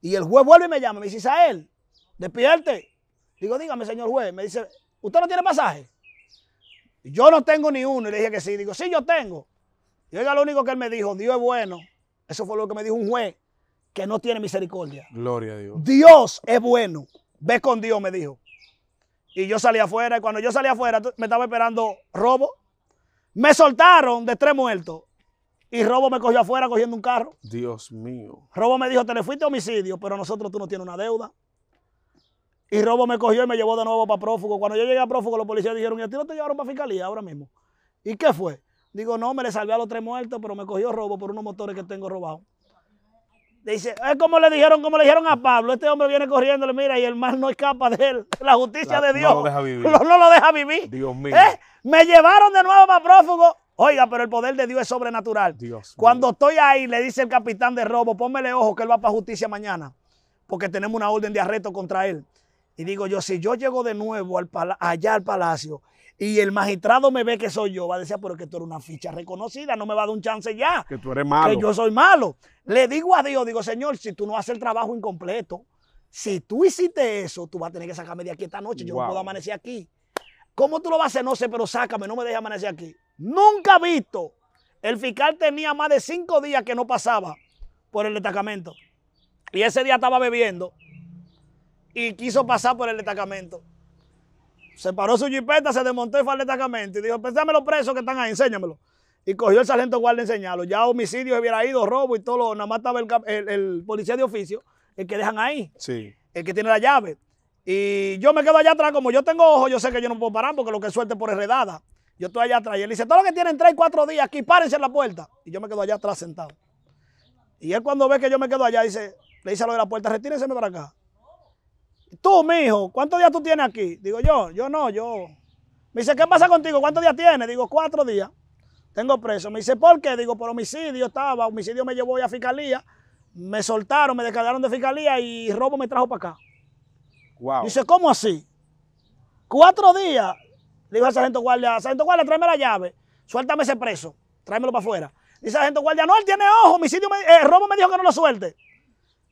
Y el juez vuelve y me llama. Me dice, Isael, despierte. Digo, dígame, señor juez. Me dice, ¿usted no tiene pasaje? Yo no tengo ni uno. Y le dije que sí. Digo, sí, yo tengo. Y oiga, lo único que él me dijo, Dios es bueno. Eso fue lo que me dijo un juez que no tiene misericordia. Gloria a Dios. Dios es bueno. Ve con Dios, me dijo. Y yo salí afuera. Y cuando yo salí afuera, me estaba esperando robo me soltaron de tres muertos. Y Robo me cogió afuera cogiendo un carro. Dios mío. Robo me dijo, te le fuiste a homicidio, pero nosotros tú no tienes una deuda. Y Robo me cogió y me llevó de nuevo para prófugo. Cuando yo llegué a prófugo, los policías dijeron, ¿y a ti no te llevaron para fiscalía ahora mismo? ¿Y qué fue? Digo, no, me le salvé a los tres muertos, pero me cogió Robo por unos motores que tengo robados. Dice, es ah, como le dijeron, como le dijeron a Pablo, este hombre viene corriendo le mira, y el mal no escapa de él, la justicia de Dios. No lo deja vivir. No, lo deja vivir. Dios mío. ¿Eh? Me llevaron de nuevo para prófugo. Oiga, pero el poder de Dios es sobrenatural. Cuando estoy ahí, le dice el capitán de robo, pónmele ojo que él va para justicia mañana, porque tenemos una orden de arresto contra él. Y digo yo, si yo llego de nuevo al allá al palacio y el magistrado me ve que soy yo, va a decir, ah, pero que tú eres una ficha reconocida, no me va a dar un chance ya. Que tú eres malo. Que yo soy malo. Le digo a Dios, digo, Señor, si tú no haces el trabajo incompleto, si tú hiciste eso, tú vas a tener que sacarme de aquí esta noche, yo no puedo amanecer aquí. ¿Cómo tú lo vas a hacer? No sé, pero sácame, no me dejes amanecer aquí. Nunca visto. El fiscal tenía más de cinco días que no pasaba por el destacamento. Y ese día estaba bebiendo y quiso pasar por el destacamento. Se paró su jipeta, se desmontó faletacamente y dijo, pensame los presos que están ahí, enséñamelo. Y cogió el sargento guardia a enseñarlo. Ya homicidio hubiera ido, robo y todo lo, nada más estaba el, policía de oficio, el que dejan ahí. Sí. El que tiene la llave. Y yo me quedo allá atrás, como yo tengo ojo, yo sé que yo no puedo parar porque lo que suelte por heredada. Yo estoy allá atrás. Y él dice, todo lo que tienen tres, cuatro días aquí, párense en la puerta. Y yo me quedo allá atrás sentado. Y él cuando ve que yo me quedo allá, dice, le dice a lo de la puerta, retírense para acá. Tú, hijo, ¿cuántos días tú tienes aquí? Digo yo, yo no, yo. Me dice, ¿qué pasa contigo? ¿Cuántos días tienes? Digo, cuatro días. Tengo preso. Me dice, ¿por qué? Digo, por homicidio estaba. Homicidio me llevó a fiscalía. Me soltaron, me descargaron de fiscalía y robo me trajo para acá. Wow. Dice, ¿cómo así? Cuatro días. Le digo al sargento guardia, sargento guardia, tráeme la llave. Suéltame ese preso. Tráemelo para afuera. Dice el sargento guardia, no, él tiene ojo. Homicidio, me, eh, robo me dijo que no lo suelte.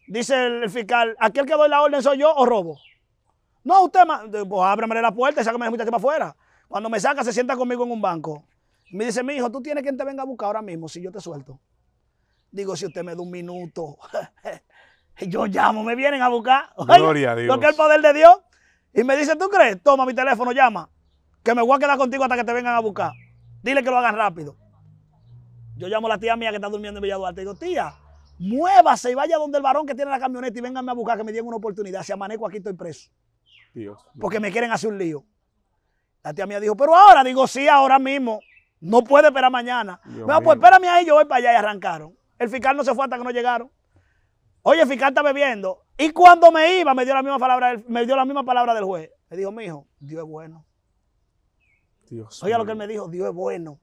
Dice el fiscal, ¿aquel que doy la orden soy yo o robo? No, usted, pues ábreme la puerta y sácame de aquí para afuera. Cuando me saca, se sienta conmigo en un banco. Me dice, mi hijo, tú tienes quien te venga a buscar ahora mismo si yo te suelto. Digo, si usted me da un minuto, yo llamo, me vienen a buscar. Gloria a Dios. Lo que el poder de Dios. Y me dice, ¿tú crees? Toma mi teléfono, llama. Que me voy a quedar contigo hasta que te vengan a buscar. Dile que lo hagan rápido. Yo llamo a la tía mía que está durmiendo en Villa Duarte. Digo, tía, muévase y vaya donde el varón que tiene la camioneta y vénganme a buscar que me den una oportunidad. Si amanezco aquí estoy preso. Dios, Porque me quieren hacer un lío. La tía mía dijo, pero ahora, digo, sí, ahora mismo. No puede esperar mañana. Ah, pues espérame ahí, yo voy para allá y arrancaron. El fiscal no se fue hasta que no llegaron. Oye, el fiscal está bebiendo. Y cuando me iba, me dio la misma palabra, me dio la misma palabra del juez. Me dijo, mi hijo, Dios es bueno. Dios Oiga lo que él me dijo, Dios es bueno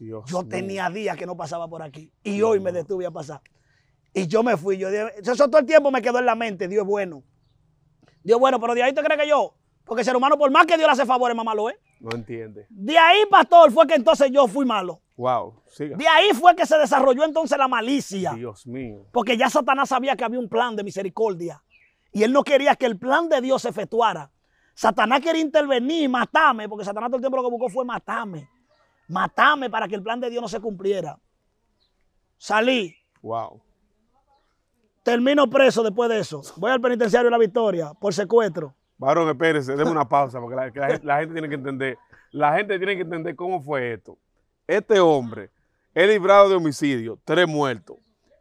yo tenía días que no pasaba por aquí y hoy me detuve a pasar. Y yo me fui, yo eso todo el tiempo me quedó en la mente, Dios es bueno. Dios bueno, pero de ahí te crees que yo, porque ser humano por más que Dios le hace favores, Más malo es. ¿eh? No entiende. De ahí, pastor, fue que entonces yo fui malo. Wow, siga. De ahí fue que se desarrolló entonces la malicia. Dios mío. Porque ya Satanás sabía que había un plan de misericordia y él no quería que el plan de Dios se efectuara. Satanás quería intervenir y matarme, porque Satanás todo el tiempo lo que buscó fue matarme. Matame para que el plan de Dios no se cumpliera. Salí. Wow. Termino preso después de eso. Voy al penitenciario de la Victoria por secuestro. Varón, espérese, déme una pausa porque la, gente tiene que entender. La gente tiene que entender cómo fue esto. Este hombre es librado de homicidio, tres muertos.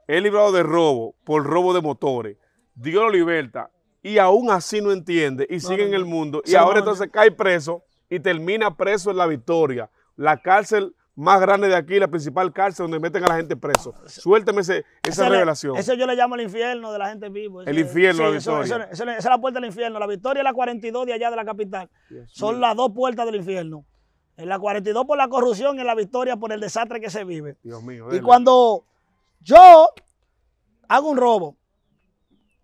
Es librado de robo por robo de motores. Dios lo liberta y aún así no entiende y sigue en el mundo. y ahora entonces cae preso y termina preso en la Victoria la cárcel más grande de aquí, la principal cárcel donde meten a la gente preso. Ah, Suélteme esa revelación. eso yo le llamo el infierno de la gente viva. El infierno, la esa es la puerta del infierno. La victoria y la 42 de allá de la capital. Son las dos puertas del infierno. En la 42 por la corrupción y en la victoria por el desastre que se vive. Dios mío. Y cuando yo hago un robo,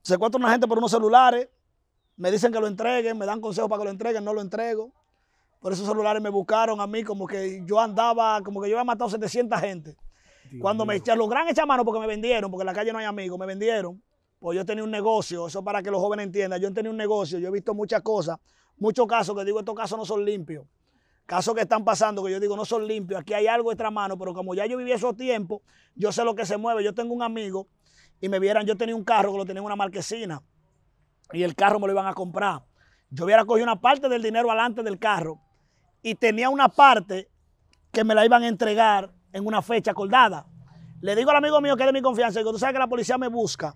secuestro a una gente por unos celulares, me dicen que lo entreguen, me dan consejos para que lo entreguen, no lo entrego. Por esos celulares me buscaron a mí como que yo andaba, como que yo había matado 700 gente. Cuando me echaron, los echar mano porque me vendieron, porque en la calle no hay amigos, me vendieron. Pues yo tenía un negocio, eso para que los jóvenes entiendan. Yo he tenido un negocio, yo he visto muchas cosas, muchos casos que digo, estos casos no son limpios. Casos que están pasando que yo digo, no son limpios, aquí hay algo extra mano, pero como ya yo viví esos tiempos, yo sé lo que se mueve. Yo tengo un amigo y me vieran, yo tenía un carro que lo tenía en una marquesina y el carro me lo iban a comprar. Yo hubiera cogido una parte del dinero adelante del carro y tenía una parte que me la iban a entregar en una fecha acordada. Le digo al amigo mío que es de mi confianza, digo, tú sabes que la policía me busca,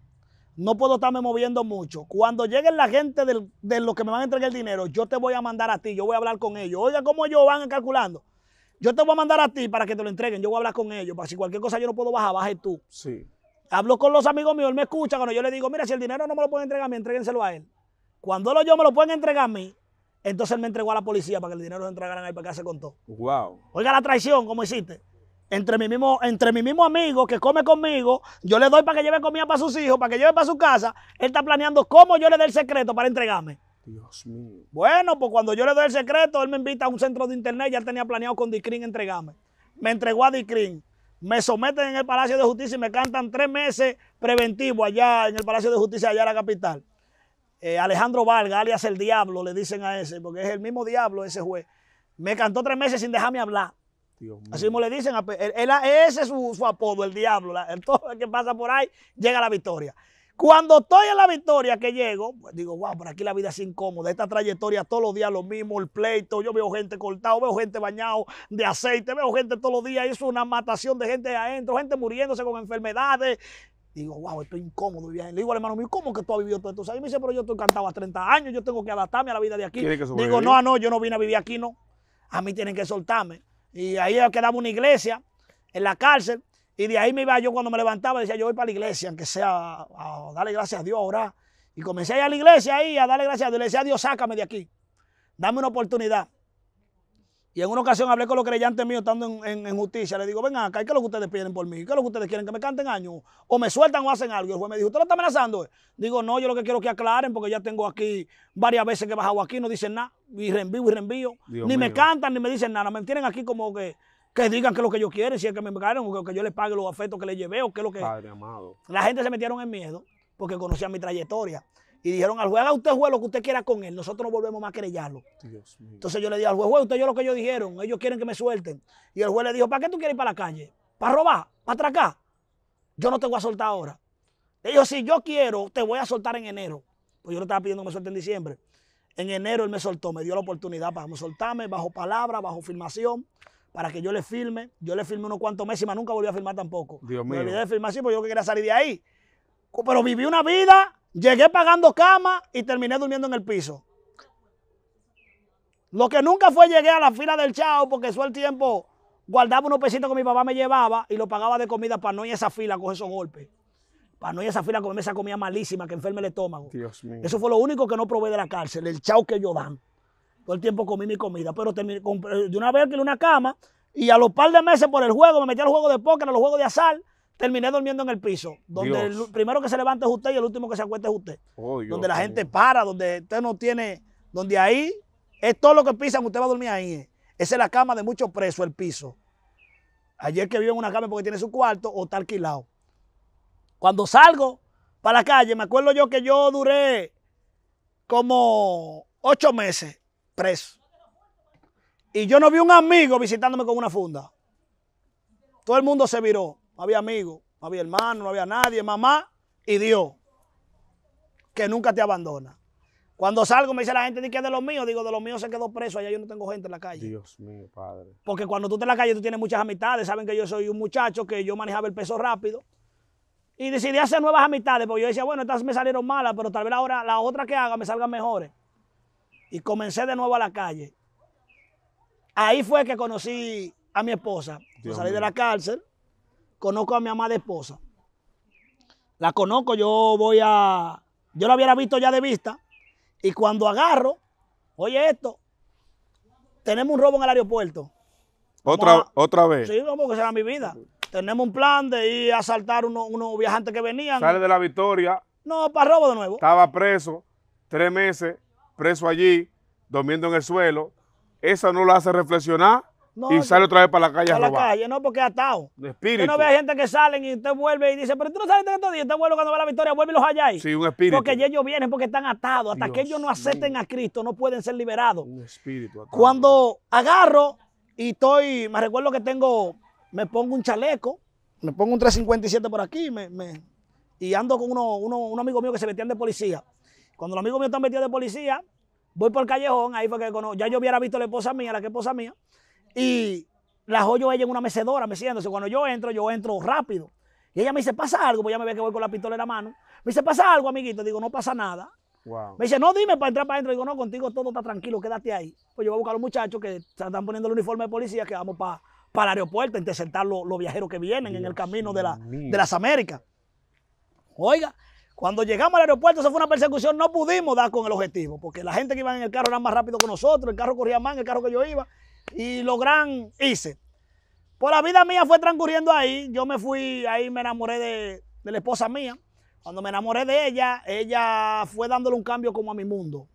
no puedo estarme moviendo mucho. Cuando lleguen la gente de los que me van a entregar el dinero, yo te voy a mandar a ti, yo voy a hablar con ellos. Oiga, cómo ellos van calculando. Yo te voy a mandar a ti para que te lo entreguen, yo voy a hablar con ellos, para si cualquier cosa yo no puedo bajar, baje tú. Sí. Hablo con los amigos míos, él me escucha, cuando yo le digo, mira, si el dinero no me lo pueden entregar a mí, entréguenselo a él. Cuando lo yo me lo pueden entregar a mí, entonces él me entregó a la policía para que el dinero se entregaran ahí para que se contó. Wow. Oiga la traición, ¿cómo hiciste? Entre mi, mismo, entre mi mismo amigo que come conmigo, yo le doy para que lleve comida para sus hijos, para que lleve para su casa. Él está planeando cómo yo le dé el secreto para entregarme. Dios mío. Bueno, pues cuando yo le doy el secreto, él me invita a un centro de internet, ya tenía planeado con Dicrin entregarme. Me entregó a Dicrin. Me someten en el Palacio de Justicia y me cantan tres meses preventivo allá en el Palacio de Justicia, allá en la capital. Eh, Alejandro Vargas, alias el diablo, le dicen a ese, porque es el mismo diablo ese juez. Me cantó tres meses sin dejarme hablar. Así como le dicen, a, ese es su, apodo, el diablo. todo el que pasa por ahí llega a la victoria. Cuando estoy en la victoria que llego, pues digo, wow, por aquí la vida es incómoda. Esta trayectoria todos los días lo mismo, el pleito. Yo veo gente cortado, veo gente bañado de aceite, veo gente todos los días. Es una matación de gente adentro, gente muriéndose con enfermedades. Digo, wow, estoy incómodo ahí. Le digo al hermano mío, ¿cómo que tú has vivido todo esto? y me dice, pero yo estoy cantado a 30 años, yo tengo que adaptarme a la vida de aquí. Digo, no, no, yo no vine a vivir aquí, no. A mí tienen que soltarme. Y ahí quedaba una iglesia en la cárcel. Y de ahí me iba yo cuando me levantaba, decía, yo voy para la iglesia, aunque sea a, darle gracias a Dios, a orar. Y comencé a ir a la iglesia ahí, a darle gracias a Dios. Le decía, Dios, sácame de aquí. Dame una oportunidad. Y en una ocasión hablé con los creyentes míos estando en, justicia. Le digo, ven acá, ¿qué es lo que ustedes piden por mí? ¿Qué es lo que ustedes quieren? ¿Que me canten años? ¿O me sueltan o hacen algo? Y el juez me dijo, ¿usted lo está amenazando? Digo, no, yo lo que quiero que aclaren porque ya tengo aquí varias veces que he bajado aquí, no dicen nada. Y reenvío y reenvío. ni me cantan ni me dicen nada. Me tienen aquí como que, que digan que es lo que yo quiero, si es que me caen, o que, yo les pague los afectos que les llevé o que es lo que... Padre amado. La gente se metieron en miedo porque conocían mi trayectoria. Y dijeron al juez, haga usted juez lo que usted quiera con él, nosotros no volvemos más a querellarlo. Entonces yo le dije al juez, juez, usted yo lo que ellos dijeron, ellos quieren que me suelten. Y el juez le dijo, ¿para qué tú quieres ir para la calle? ¿Para robar? ¿Para atracar? Yo no te voy a soltar ahora. Le dijo, si yo quiero, te voy a soltar en enero. Pues yo le estaba pidiendo que me suelte en diciembre. En enero él me soltó, me dio la oportunidad para soltarme bajo palabra, bajo filmación, para que yo le firme. Yo le firmé unos cuantos meses, y más nunca volví a firmar tampoco. Dios mío. Me olvidé de firmar, porque yo quería salir de ahí. Pero viví una vida Llegué pagando cama y terminé durmiendo en el piso. Lo que nunca fue llegué a la fila del chao porque eso el tiempo guardaba unos pesitos que mi papá me llevaba y lo pagaba de comida para no ir a esa fila con esos golpes. Para no ir a esa fila comerme esa comida malísima que enferme el estómago. Eso fue lo único que no probé de la cárcel, el chao que ellos dan. Todo el tiempo comí mi comida, pero de una vez alquilé una cama y a los par de meses por el juego, me metí al juego de póker, a los juegos de azar terminé durmiendo en el piso, donde el primero que se levanta es usted y el último que se acuesta es usted. Oh, donde la gente para, donde usted no tiene, donde ahí es todo lo que pisan, usted va a dormir ahí. Esa es la cama de muchos presos, el piso. Ayer que vive en una cama porque tiene su cuarto o está alquilado. Cuando salgo para la calle, me acuerdo yo que yo duré como ocho meses preso. Y yo no vi un amigo visitándome con una funda. Todo el mundo se viró había amigos, no había hermano, no había nadie, mamá y Dios, que nunca te abandona. Cuando salgo me dice la gente que de los míos, digo, de los míos se quedó preso, allá yo no tengo gente en la calle. Dios mío, padre. Porque cuando tú estás en la calle tú tienes muchas amistades, saben que yo soy un muchacho que yo manejaba el peso rápido. Y decidí hacer nuevas amistades, porque yo decía, bueno, estas me salieron malas, pero tal vez ahora la otra que haga me salgan mejores. Y comencé de nuevo a la calle. Ahí fue que conocí a mi esposa. Yo salí de la cárcel conozco a mi amada esposa. La conozco, yo voy a. Yo la hubiera visto ya de vista. Y cuando agarro, oye esto, tenemos un robo en el aeropuerto. Otra, otra vez. Sí, como que será mi vida. Tenemos un plan de ir a asaltar unos, unos viajantes que venían. Sale de la victoria. No, para robo de nuevo. Estaba preso, tres meses, preso allí, durmiendo en el suelo. eso no lo hace reflexionar y sale otra vez para la calle la calle, no, porque atado. De espíritu. Yo no vea gente que salen y usted vuelve y dice, pero tú no sales estoy día, usted vuelve cuando va la victoria, vuelve y los halláis. Sí, un espíritu. Porque ellos vienen porque están atados. Hasta que ellos no acepten a Cristo, no pueden ser liberados. Un espíritu Cuando agarro y estoy, me recuerdo que tengo, me pongo un chaleco, me pongo un 357 por aquí, y ando con uno, uno, un amigo mío que se metían de policía. Cuando los amigos míos están metidos de policía, voy por el callejón, ahí fue que ya yo hubiera visto la esposa mía, la que esposa mía, y la joyo ella en una mecedora meciéndose. Cuando yo entro, yo entro rápido. Y ella me dice, ¿pasa algo? Pues ya me ve que voy con la pistola en la mano. Me dice, ¿pasa algo, amiguito? Digo, no pasa nada. Me dice, no, dime para entrar para adentro. Digo, no, contigo todo está tranquilo, quédate ahí. Pues yo voy a buscar a los muchachos que se están poniendo el uniforme de policía que vamos para el aeropuerto, interceptar los, los viajeros que vienen en el camino de, de las Américas. Oiga, cuando llegamos al aeropuerto, eso fue una persecución, no pudimos dar con el objetivo, porque la gente que iba en el carro era más rápido que nosotros, el carro corría más en el carro que yo iba, y lo gran hice. Por pues la vida mía fue transcurriendo ahí. Yo me fui, ahí me enamoré de, de la esposa mía. Cuando me enamoré de ella, ella fue dándole un cambio como a mi mundo.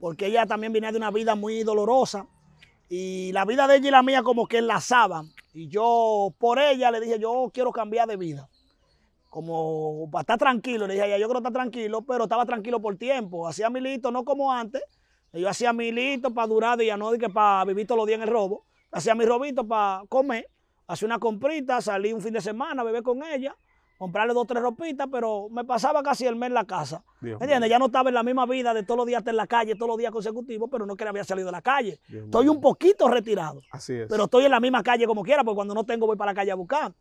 Porque ella también venía de una vida muy dolorosa. Y la vida de ella y la mía como que enlazaban. Y yo por ella le dije, yo quiero cambiar de vida. Como para estar tranquilo, le dije, a ella, yo quiero estar tranquilo, pero estaba tranquilo por tiempo. Hacía mi listo, no como antes, yo hacía militos para durar ya no que para vivir todos los días en el robo. Hacía mi robitos para comer, hacía una comprita, salí un fin de semana bebé con ella, comprarle dos o tres ropitas, pero me pasaba casi el mes en la casa. Ya no estaba en la misma vida de todos los días estar en la calle, todos los días consecutivos, pero no que había salido de la calle. estoy un poquito retirado. Así es. Pero estoy en la misma calle como quiera, porque cuando no tengo voy para la calle a buscar.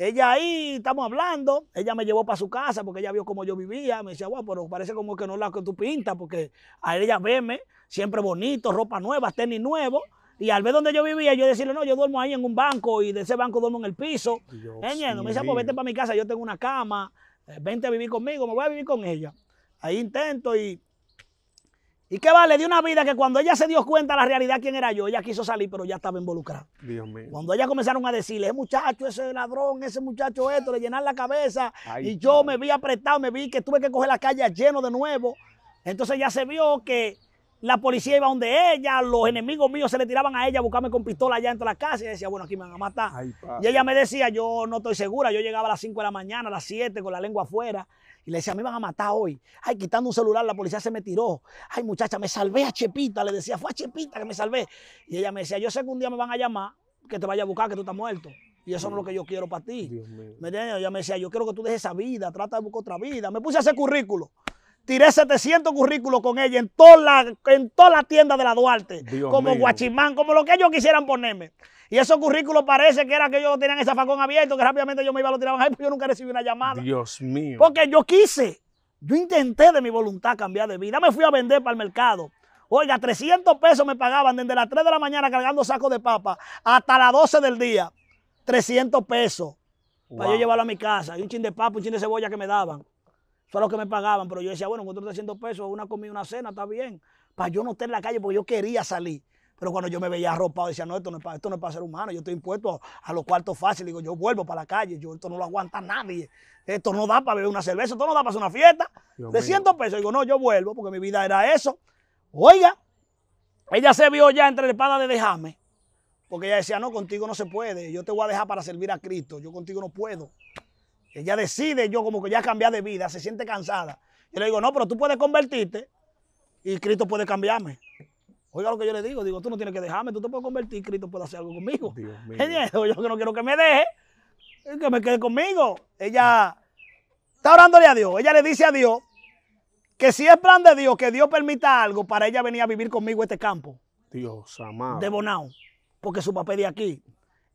Ella ahí, estamos hablando, ella me llevó para su casa porque ella vio cómo yo vivía, me decía, wow, pero parece como que no es la que tú pintas, porque a ella veme siempre bonito, ropa nueva, tenis nuevo. Y al ver donde yo vivía, yo decirle, no, yo duermo ahí en un banco y de ese banco duermo en el piso. no me decía, ah, pues vete para mi casa, yo tengo una cama, eh, vente a vivir conmigo, me voy a vivir con ella. Ahí intento y ¿Y qué vale de una vida que cuando ella se dio cuenta de la realidad quién era yo, ella quiso salir, pero ya estaba involucrada? Dios mío. Cuando ellas comenzaron a decirle, ese muchacho, ese ladrón, ese muchacho esto, le llenar la cabeza, y yo me vi apretado, me vi que tuve que coger la calle lleno de nuevo. Entonces ya se vio que la policía iba donde ella, los enemigos míos se le tiraban a ella a buscarme con pistola allá dentro de la casa. Y decía, bueno, aquí me van a matar. y ella me decía, yo no estoy segura. Yo llegaba a las 5 de la mañana, a las 7, con la lengua afuera. Y le decía, me van a matar hoy. Ay, quitando un celular, la policía se me tiró. Ay, muchacha, me salvé a Chepita. Le decía, fue a Chepita que me salvé. Y ella me decía, yo sé que un día me van a llamar, que te vaya a buscar, que tú estás muerto. Y eso no es lo que yo quiero para ti. ¿Me Ella me decía, yo quiero que tú dejes esa vida, trata de buscar otra vida. Me puse a hacer currículo. Tiré 700 currículos con ella en toda la, en toda la tienda de la Duarte, como guachimán, como lo que ellos quisieran ponerme. Y esos currículos parece que era que ellos tenían ese facón abierto, que rápidamente yo me iba a lo tiraban ahí, pero yo nunca recibí una llamada. Dios mío. Porque yo quise, yo intenté de mi voluntad cambiar de vida. Me fui a vender para el mercado. Oiga, 300 pesos me pagaban desde las 3 de la mañana cargando sacos de papa hasta las 12 del día. 300 pesos para yo llevarlo a mi casa. Y un chin de papa, un chin de cebolla que me daban. Son los que me pagaban, pero yo decía, bueno, con 300 pesos, una comida, una cena, está bien. Para yo no estar en la calle porque yo quería salir. Pero cuando yo me veía arropado, decía, no, esto no es para, esto no para ser humano, yo estoy impuesto a, los cuartos fáciles. Digo, yo vuelvo para la calle, yo esto no lo aguanta nadie. Esto no da para beber una cerveza, esto no da para hacer una fiesta. de 100 pesos, digo, no, yo vuelvo porque mi vida era eso. Oiga, ella se vio ya entre la espada de dejarme, porque ella decía, no, contigo no se puede, yo te voy a dejar para servir a Cristo, yo contigo no puedo. Ella decide, yo como que ya cambié de vida, se siente cansada. Yo le digo, no, pero tú puedes convertirte y Cristo puede cambiarme. Oiga lo que yo le digo, digo, tú no tienes que dejarme, tú te puedes convertir, Cristo puede hacer algo conmigo. Dios mío. yo que no quiero que me deje, que me quede conmigo. Ella está orándole a Dios, ella le dice a Dios que si es plan de Dios, que Dios permita algo para ella venir a vivir conmigo este campo. Dios amado. De Bonao, porque su papel es de aquí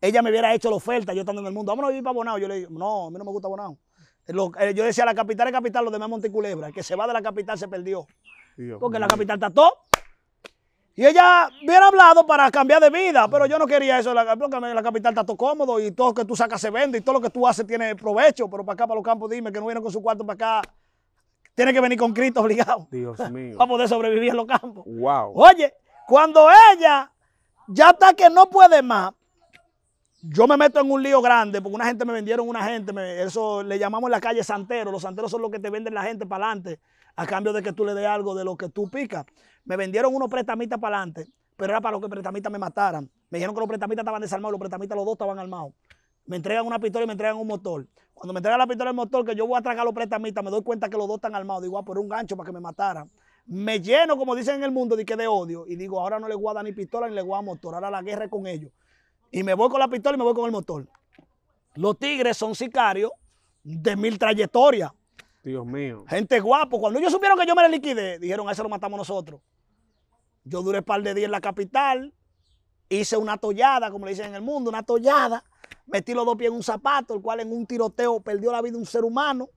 ella me hubiera hecho la oferta, yo estando en el mundo, vámonos a vivir para Bonao. Yo le digo, no, a mí no me gusta Bonao. Eh, eh, yo decía, la capital es capital, los demás Monteculebra, El que se va de la capital se perdió. porque la capital está todo. Y ella hubiera hablado para cambiar de vida, pero yo no quería eso. La, capital está todo cómodo y todo lo que tú sacas se vende y todo lo que tú haces tiene provecho. Pero para acá, para los campos, dime que no vienen con su cuarto para acá. Tiene que venir con Cristo obligado. Dios mío. Para poder sobrevivir en los campos. Wow. Oye, cuando ella ya está que no puede más, yo me meto en un lío grande porque una gente me vendieron una gente, eso le llamamos en la calle santero, los santeros son los que te venden la gente para adelante a cambio de que tú le des algo de lo que tú picas. Me vendieron unos prestamistas para adelante, pero era para los que prestamistas me mataran. Me dijeron que los prestamistas estaban desarmados, los prestamistas los dos estaban armados. Me entregan una pistola y me entregan un motor. Cuando me entregan la pistola y el motor, que yo voy a tragar los prestamistas, me doy cuenta que los dos están armados. Digo, ah, por un gancho para que me mataran me lleno, como dicen en el mundo, de que de odio. Y digo, ahora no le voy ni pistola ni le voy a motor. Ahora la guerra con ellos. Y me voy con la pistola y me voy con el motor. Los tigres son sicarios de mil trayectorias. Dios mío. Gente guapo. Cuando ellos supieron que yo me le liquidé, dijeron, a eso lo matamos nosotros. Yo duré un par de días en la capital, hice una tollada, como le dicen en el mundo, una tollada. Metí los dos pies en un zapato, el cual en un tiroteo perdió la vida de un ser humano.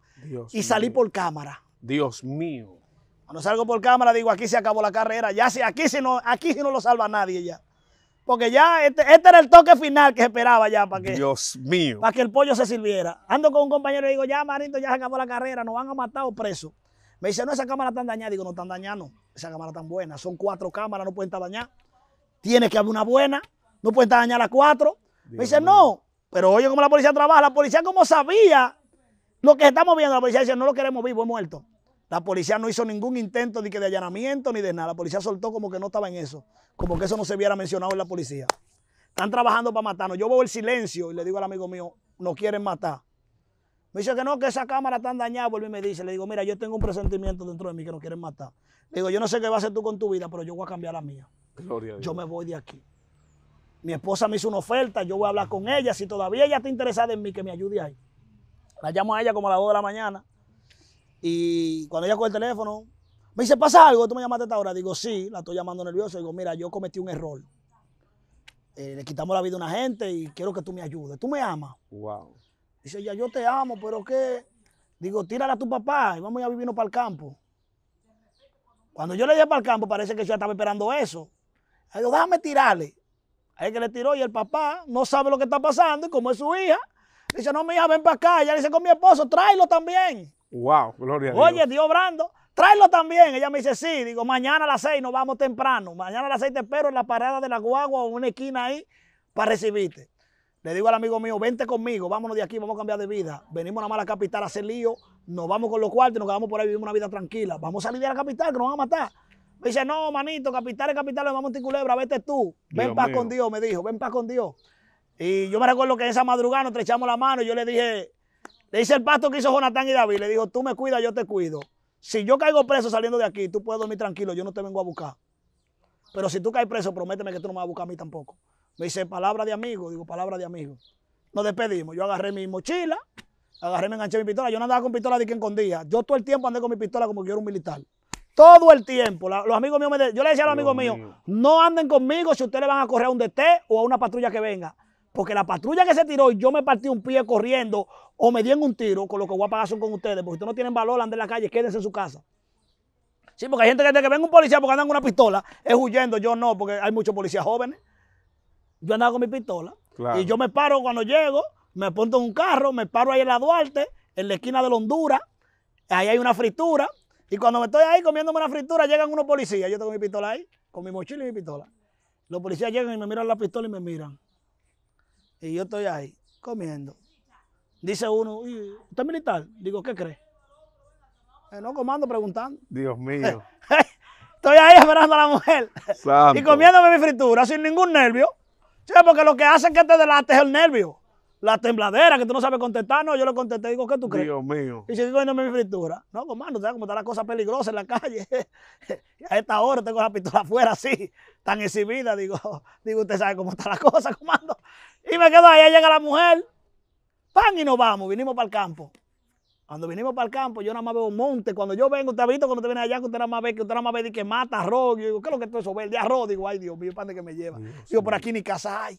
y salí por cámara. Dios mío. Cuando salgo por cámara, digo, aquí se acabó la carrera. Ya si, aquí si no, aquí si no lo salva nadie ya. Porque ya este, este, era el toque final que esperaba ya para que, Dios mío. para que el pollo se sirviera. Ando con un compañero y digo, ya Marito, ya se acabó la carrera, nos van a matar o preso. Me dice, no, esa cámara tan dañada. Digo, no tan dañada, Esa cámara tan buena. Son cuatro cámaras, no pueden estar dañadas. Tiene que haber una buena, no pueden estar dañadas las cuatro. me dice, no. Pero oye cómo la policía trabaja. La policía como sabía lo que estamos viendo. La policía dice, no lo queremos vivo, es muerto. La policía no hizo ningún intento de, que de allanamiento ni de nada. La policía soltó como que no estaba en eso. Como que eso no se hubiera mencionado en la policía. Están trabajando para matarnos. Yo veo el silencio y le digo al amigo mío, nos quieren matar. Me dice que no, que esa cámara está dañada. Vuelve y me dice, le digo, mira, yo tengo un presentimiento dentro de mí que nos quieren matar. Le digo, yo no sé qué vas a hacer tú con tu vida, pero yo voy a cambiar la mía. Gloria Yo me voy de aquí. Mi esposa me hizo una oferta, yo voy a hablar con ella. Si todavía ella está interesada en mí, que me ayude ahí. La llamo a ella como a las 2 de la mañana. Y cuando ella coge el teléfono, me dice, ¿pasa algo? ¿Tú me llamaste hasta esta Digo, sí, la estoy llamando nerviosa. Digo, mira, yo cometí un error. Eh, le quitamos la vida a una gente y quiero que tú me ayudes. ¿Tú me amas? Wow. Dice, ya yo te amo, pero ¿qué? Digo, tírala a tu papá y vamos a vivirnos para el campo. Cuando yo le dije para el campo, parece que ella estaba esperando eso. digo, déjame tirarle. Ahí que le tiró y el papá no sabe lo que está pasando y como es su hija, dice, no, mi hija, ven para acá. ya le dice, con mi esposo, tráelo también. Wow, gloria a Dios. Oye, Dios Brando, Tráelo también. Ella me dice, sí. Digo, mañana a las seis nos vamos temprano. Mañana a las seis te espero en la parada de la guagua o en una esquina ahí para recibirte. Le digo al amigo mío, vente conmigo, vámonos de aquí, vamos a cambiar de vida. Venimos a la capital a hacer lío, nos vamos con los cuartos, nos quedamos por ahí, vivimos una vida tranquila. Vamos a salir de la capital, que nos van a matar. Me dice, no, manito, capital es capital, vamos a ticulebra, vete tú. Ven paz con Dios, me dijo, ven paz con Dios. Y yo me recuerdo que esa madrugada nos trechamos la mano y yo le dije, le dice el pasto que hizo Jonatán y David, le dijo, tú me cuidas, yo te cuido. Si yo caigo preso saliendo de aquí, tú puedes dormir tranquilo, yo no te vengo a buscar. Pero si tú caes preso, prométeme que tú no me vas a buscar a mí tampoco. Me dice, palabra de amigo, digo, palabra de amigo. Nos despedimos, yo agarré mi mochila, agarré, me enganché mi pistola, yo no andaba con pistola de quien escondía. Yo todo el tiempo andé con mi pistola como que yo era un militar. Todo el tiempo. los amigos míos me yo le decía a los amigos míos, no anden conmigo si ustedes van a correr a un DT o a una patrulla que venga. Porque la patrulla que se tiró y yo me partí un pie corriendo o me dieron un tiro, con lo que voy a pagar son con ustedes. Porque ustedes no tienen valor, anden en la calle, quédense en su casa. Sí, porque hay gente que dice que venga un policía porque andan con una pistola, es huyendo. Yo no, porque hay muchos policías jóvenes. Yo andaba con mi pistola. Y yo me paro cuando llego, me pongo en un carro, me paro ahí en la Duarte, en la esquina de Honduras. Ahí hay una fritura. Y cuando me estoy ahí comiéndome una fritura, llegan unos policías. Yo tengo mi pistola ahí, con mi mochila y mi pistola. Los policías llegan y me miran la pistola y me miran. Y yo estoy ahí comiendo. Dice uno, ¿usted es militar? Digo, ¿qué cree? Eh, no comando preguntando. Dios mío. estoy ahí esperando a la mujer. Y comiéndome mi fritura sin ningún nervio. porque lo que hace que te delates el nervio. La tembladera, que tú no sabes contestar, no, yo le contesté, digo, ¿qué tú crees? Dios mío. Y yo digo, no mi fritura. No, comando, ¿sabes cómo está la cosa peligrosa en la calle? a esta hora tengo la pistola afuera así, tan exhibida, digo, digo, usted sabe cómo está la cosa, comando. Y me quedo ahí, llega la mujer, pan y nos vamos, vinimos para el campo. Cuando vinimos para el campo, yo nada más veo un monte. Cuando yo vengo, usted ha visto cuando te viene allá, que usted nada más ve, que usted nada más ve que mata arroz. Yo digo, ¿qué es lo que es todo eso? Verde arroz. Digo, ay Dios mío, pan de que me lleva. digo, por aquí ni casa hay.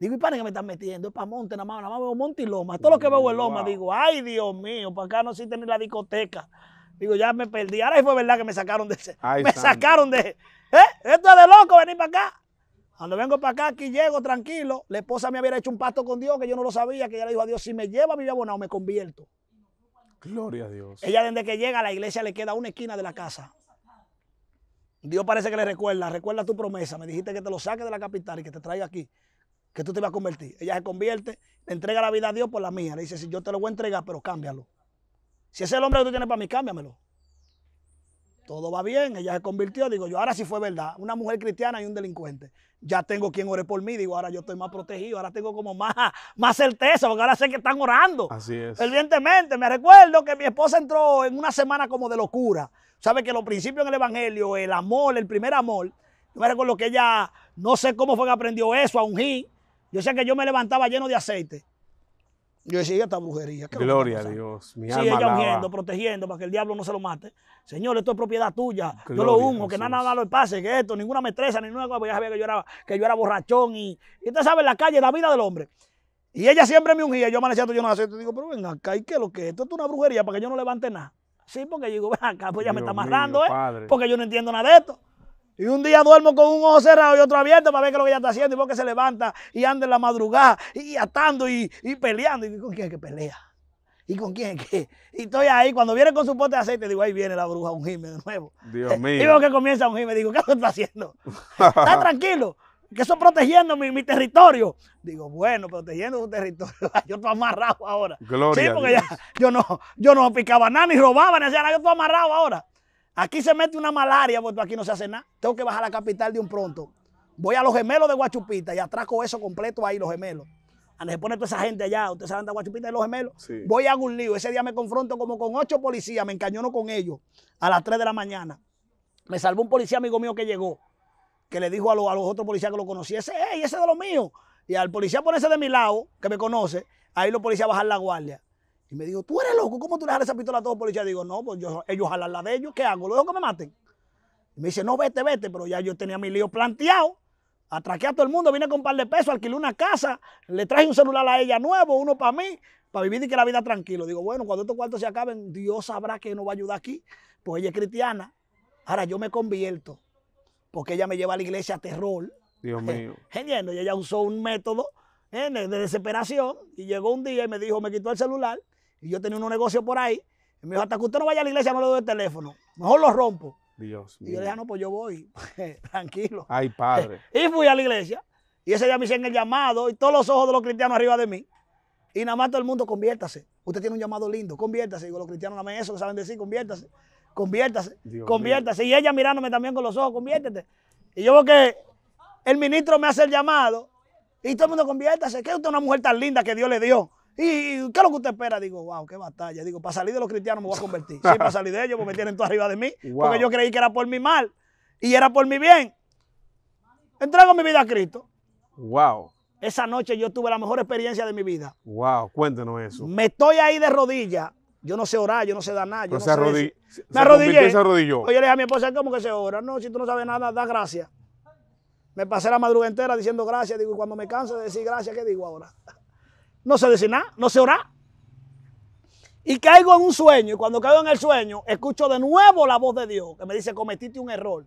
Digo, ¿y para qué me están metiendo? Es para monte, nada más, nada más veo monte y loma. Todo lo que veo es mm, loma. Digo, ay, Dios mío, para acá no existe ni la discoteca. Digo, ya me perdí. Ahora sí fue verdad que me sacaron de ese. me sacaron de. ¿Eh? Esto es de loco venir para acá. Cuando vengo para acá, aquí llego tranquilo. La esposa me había hecho un pacto con Dios que yo no lo sabía, que ella le dijo a Dios, si me lleva mi abonado, me convierto. Gloria a Dios. Ella desde que llega a la iglesia le queda una esquina de la casa. Dios parece que le recuerda, recuerda tu promesa. Me dijiste que te lo saque de la capital y que te traiga aquí que tú te vas a convertir. Ella se convierte, le entrega la vida a Dios por la mía. Le dice, si yo te lo voy a entregar, pero cámbialo. Si ese es el hombre que tú tienes para mí, cámbiamelo. Todo va bien, ella se convirtió. Digo, yo ahora sí fue verdad. Una mujer cristiana y un delincuente. Ya tengo quien ore por mí. Digo, ahora yo estoy más protegido. Ahora tengo como más, más certeza, porque ahora sé que están orando. Así es. Evidentemente, me recuerdo que mi esposa entró en una semana como de locura. Sabe que los principios en el evangelio, el amor, el primer amor. Yo me recuerdo que ella, no sé cómo fue que aprendió eso, a ungir yo sé que yo me levantaba lleno de aceite. Yo decía, esta brujería. Gloria a Dios. Mi sí, ella ungiendo, protegiendo para que el diablo no se lo mate. Señor, esto es propiedad tuya. yo lo unjo, que nada, nada lo pase, que esto, ninguna mestresa ninguna cosa, porque ya sabía que yo era, que yo era borrachón y, y usted sabe la calle, la vida del hombre. Y ella siempre me ungía, yo amanecía yo no aceite. Digo, pero venga acá, ¿y qué es lo que Esto es una brujería para que yo no levante nada. Sí, porque yo digo, ven acá, pues ya me está amarrando, ¿eh? Porque yo no entiendo nada de esto. Y un día duermo con un ojo cerrado y otro abierto para ver qué es lo que ella está haciendo. Y vos que se levanta y anda en la madrugada y atando y, y peleando. ¿Y con quién es que pelea? ¿Y con quién es que? Y estoy ahí. Cuando viene con su pote de aceite, digo, ahí viene la bruja un ungirme de nuevo. Dios mío. Digo que comienza un ungirme. Digo, ¿qué es lo que está haciendo? está tranquilo. Que eso protegiendo mi, mi, territorio. Digo, bueno, protegiendo tu territorio. yo estoy amarrado ahora. Gloria. Sí, porque ya, yo no, yo no picaba nada ni robaba ni hacía nada. Yo estoy amarrado ahora. Aquí se mete una malaria porque aquí no se hace nada. Tengo que bajar a la capital de un pronto. Voy a los gemelos de Guachupita y atraco eso completo ahí, los gemelos. Donde ah, se pone toda esa gente allá, ustedes saben de Guachupita y los gemelos. Voy a un lío. Ese día me confronto como con ocho policías, me encañono con ellos a las 3 de la mañana. Me salvó un policía amigo mío que llegó, que le dijo a, los otros policías que lo conocía, ese, es, ese de los míos. Y al policía ponerse de mi lado, que me conoce, ahí los policías bajan la guardia. Y me dijo, tú eres loco, ¿cómo tú le dejas esa pistola a todos los policías? Digo, no, pues yo, ellos jalan la de ellos, ¿qué hago? luego dejo que me maten? Y me dice, no, vete, vete, pero ya yo tenía mi lío planteado. Atraqué a todo el mundo, vine con un par de pesos, alquilé una casa, le traje un celular a ella nuevo, uno para mí, para vivir y que la vida tranquilo. Digo, bueno, cuando estos cuartos se acaben, Dios sabrá que no va a ayudar aquí, pues ella es cristiana. Ahora yo me convierto, porque ella me lleva a la iglesia a terror. Dios mío. Genial, y ella usó un método ¿eh? de desesperación y llegó un día y me dijo, me quitó el celular y yo tenía un negocio por ahí. me dijo, hasta que usted no vaya a la iglesia, me lo doy el teléfono. Mejor lo rompo. Dios y yo le dije, no, pues yo voy. Tranquilo. Ay, padre. y fui a la iglesia. Y ese día me hicieron el llamado y todos los ojos de los cristianos arriba de mí. Y nada más todo el mundo, conviértase. Usted tiene un llamado lindo, conviértase. Digo, los cristianos amén eso, que saben decir, conviértase. Conviértase, conviértase. Y ella mirándome también con los ojos, conviértete. Y yo veo que el ministro me hace el llamado y todo el mundo conviértase. ¿Qué es usted una mujer tan linda que Dios le dio? ¿Y, qué es lo que usted espera? Digo, wow, qué batalla. Digo, para salir de los cristianos me voy a convertir. Sí, para salir de ellos, porque me tienen todo arriba de mí. Porque yo creí que era por mi mal y era por mi bien. Entrego mi vida a Cristo. Wow. Esa noche yo tuve la mejor experiencia de mi vida. Wow, cuéntenos eso. Me estoy ahí de rodillas. Yo no sé orar, yo no sé dar nada. Yo no sé arrodilló. me arrodillé. se arrodilló. Oye, le dije a mi esposa, ¿cómo que se ora? No, si tú no sabes nada, da gracias. Me pasé la madrugada entera diciendo gracias. Digo, y cuando me canso de decir gracias, ¿qué digo ahora? no sé decir nada, no se orar. Y caigo en un sueño, y cuando caigo en el sueño, escucho de nuevo la voz de Dios que me dice, cometiste un error.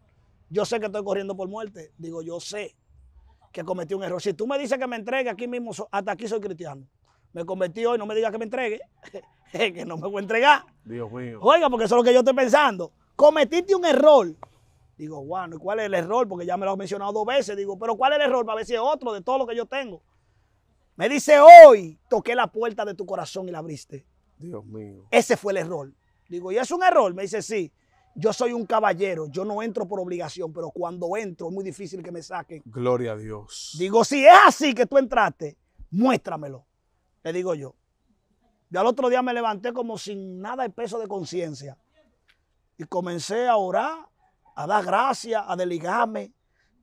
Yo sé que estoy corriendo por muerte. Digo, yo sé que cometí un error. Si tú me dices que me entregue aquí mismo, hasta aquí soy cristiano. Me convertí hoy, no me digas que me entregue, que no me voy a entregar. Dios mío. Oiga, porque eso es lo que yo estoy pensando. Cometiste un error. Digo, bueno, ¿y cuál es el error? Porque ya me lo has mencionado dos veces. Digo, pero ¿cuál es el error? Para ver si es otro de todo lo que yo tengo. Me dice hoy, toqué la puerta de tu corazón y la abriste. Dios mío. Ese fue el error. Digo, ¿y es un error? Me dice, sí. Yo soy un caballero, yo no entro por obligación, pero cuando entro es muy difícil que me saquen. Gloria a Dios. Digo, si es así que tú entraste, muéstramelo. Le digo yo. Yo al otro día me levanté como sin nada de peso de conciencia. Y comencé a orar, a dar gracias, a deligarme.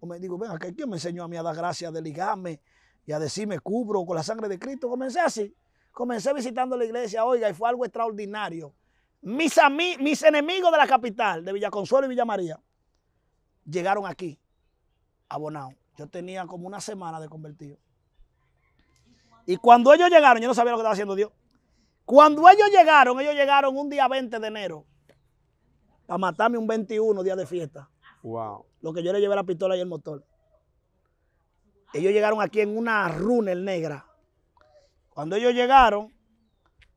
me digo, venga, ¿quién me enseñó a mí a dar gracias, a deligarme? y a decir me cubro con la sangre de Cristo. Comencé así. Comencé visitando la iglesia, oiga, y fue algo extraordinario. Mis, mis enemigos de la capital, de Villaconsuelo y Villa María, llegaron aquí, Abonados Yo tenía como una semana de convertido. Y cuando ellos llegaron, yo no sabía lo que estaba haciendo Dios. Cuando ellos llegaron, ellos llegaron un día 20 de enero a matarme un 21 día de fiesta. Wow. Lo que yo le llevé la pistola y el motor. Ellos llegaron aquí en una runel negra. Cuando ellos llegaron,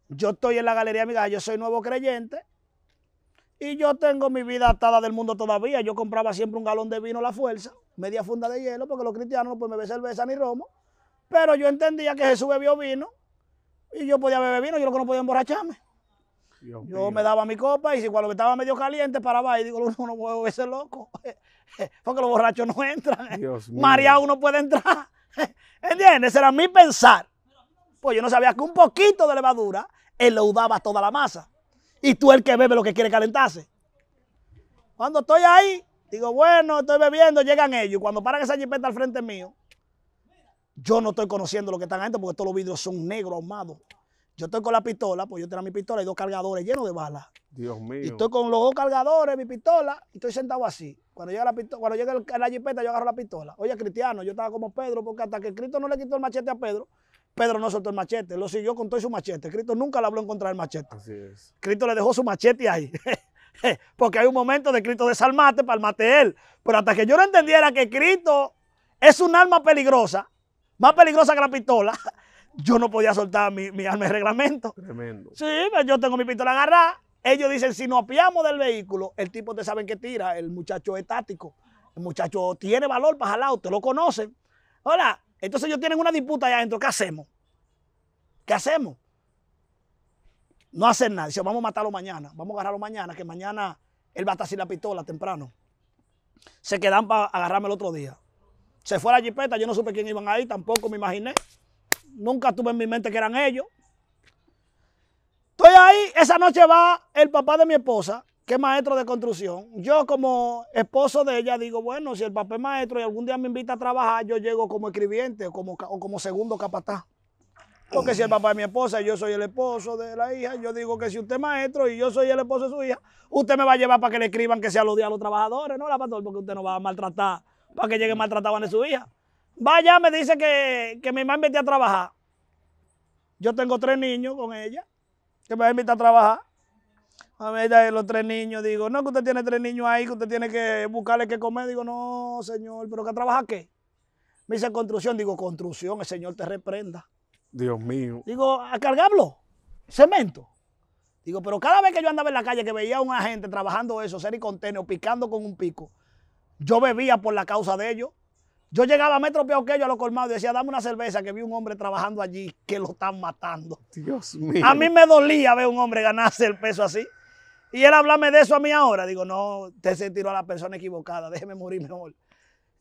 yo estoy en la galería amiga, yo soy nuevo creyente y yo tengo mi vida atada del mundo todavía. Yo compraba siempre un galón de vino a la fuerza, media funda de hielo, porque los cristianos no pueden beber cerveza ni romo. Pero yo entendía que Jesús bebió vino y yo podía beber vino, yo lo que no podía emborracharme yo me daba mi copa y si cuando estaba medio caliente paraba y digo, uno no puedo ser loco, porque los borrachos no entran. Mariado María uno puede entrar. ¿Entiendes? Ese era mi pensar. Pues yo no sabía que un poquito de levadura eludaba toda la masa. Y tú el que bebe lo que quiere calentarse. Cuando estoy ahí, digo, bueno, estoy bebiendo, llegan ellos. Cuando paran esa jipeta al frente mío, yo no estoy conociendo lo que están ahí porque todos los vidrios son negros ahumados. Yo estoy con la pistola, pues yo tenía mi pistola y dos cargadores llenos de balas. Dios mío. Y estoy con los dos cargadores, mi pistola, y estoy sentado así. Cuando llega la, cuando llega la jipeta, yo agarro la pistola. Oye, Cristiano, yo estaba como Pedro, porque hasta que Cristo no le quitó el machete a Pedro, Pedro no soltó el machete, lo siguió con todo su machete. Cristo nunca le habló en contra del machete. Así es. Cristo le dejó su machete ahí. porque hay un momento de Cristo desalmate para mate él. Pero hasta que yo no entendiera que Cristo es un arma peligrosa, más peligrosa que la pistola, yo no podía soltar mi, arma de reglamento. Tremendo. Sí, pero pues yo tengo mi pistola agarrada. Ellos dicen, si nos apiamos del vehículo, el tipo te saben que tira, el muchacho estático. el muchacho tiene valor para jalar, usted lo conocen. Hola, entonces ellos tienen una disputa allá adentro, ¿qué hacemos? ¿Qué hacemos? No hacen nada, dicen, vamos a matarlo mañana, vamos a agarrarlo mañana, que mañana él va a estar sin la pistola temprano. Se quedan para agarrarme el otro día. Se fue la jipeta, yo no supe quién iban ahí, tampoco me imaginé. Nunca tuve en mi mente que eran ellos. Estoy ahí, esa noche va el papá de mi esposa, que es maestro de construcción. Yo como esposo de ella digo, bueno, si el papá es maestro y algún día me invita a trabajar, yo llego como escribiente o como, como segundo capataz. Porque si el papá es mi esposa y yo soy el esposo de la hija, yo digo que si usted es maestro y yo soy el esposo de su hija, usted me va a llevar para que le escriban que sea los a los trabajadores, ¿no? La porque usted no va a maltratar para que llegue maltratado a su hija. Vaya, me dice que, que mi mamá invita a trabajar. Yo tengo tres niños con ella, que me invita a trabajar. A ver, los tres niños, digo, no, que usted tiene tres niños ahí, que usted tiene que buscarle qué comer. Digo, no, señor, ¿pero que trabaja qué? Me dice construcción, digo, construcción, el señor te reprenda. Dios mío. Digo, a cargarlo, cemento. Digo, pero cada vez que yo andaba en la calle, que veía a un agente trabajando eso, ser y picando con un pico, yo bebía por la causa de ellos. Yo llegaba metro peor que yo a los colmados y decía, dame una cerveza, que vi un hombre trabajando allí que lo están matando. Dios mío. A mí me dolía ver un hombre ganarse el peso así. Y él hablarme de eso a mí ahora. Digo, no, te se tiró a la persona equivocada, déjeme morir mejor.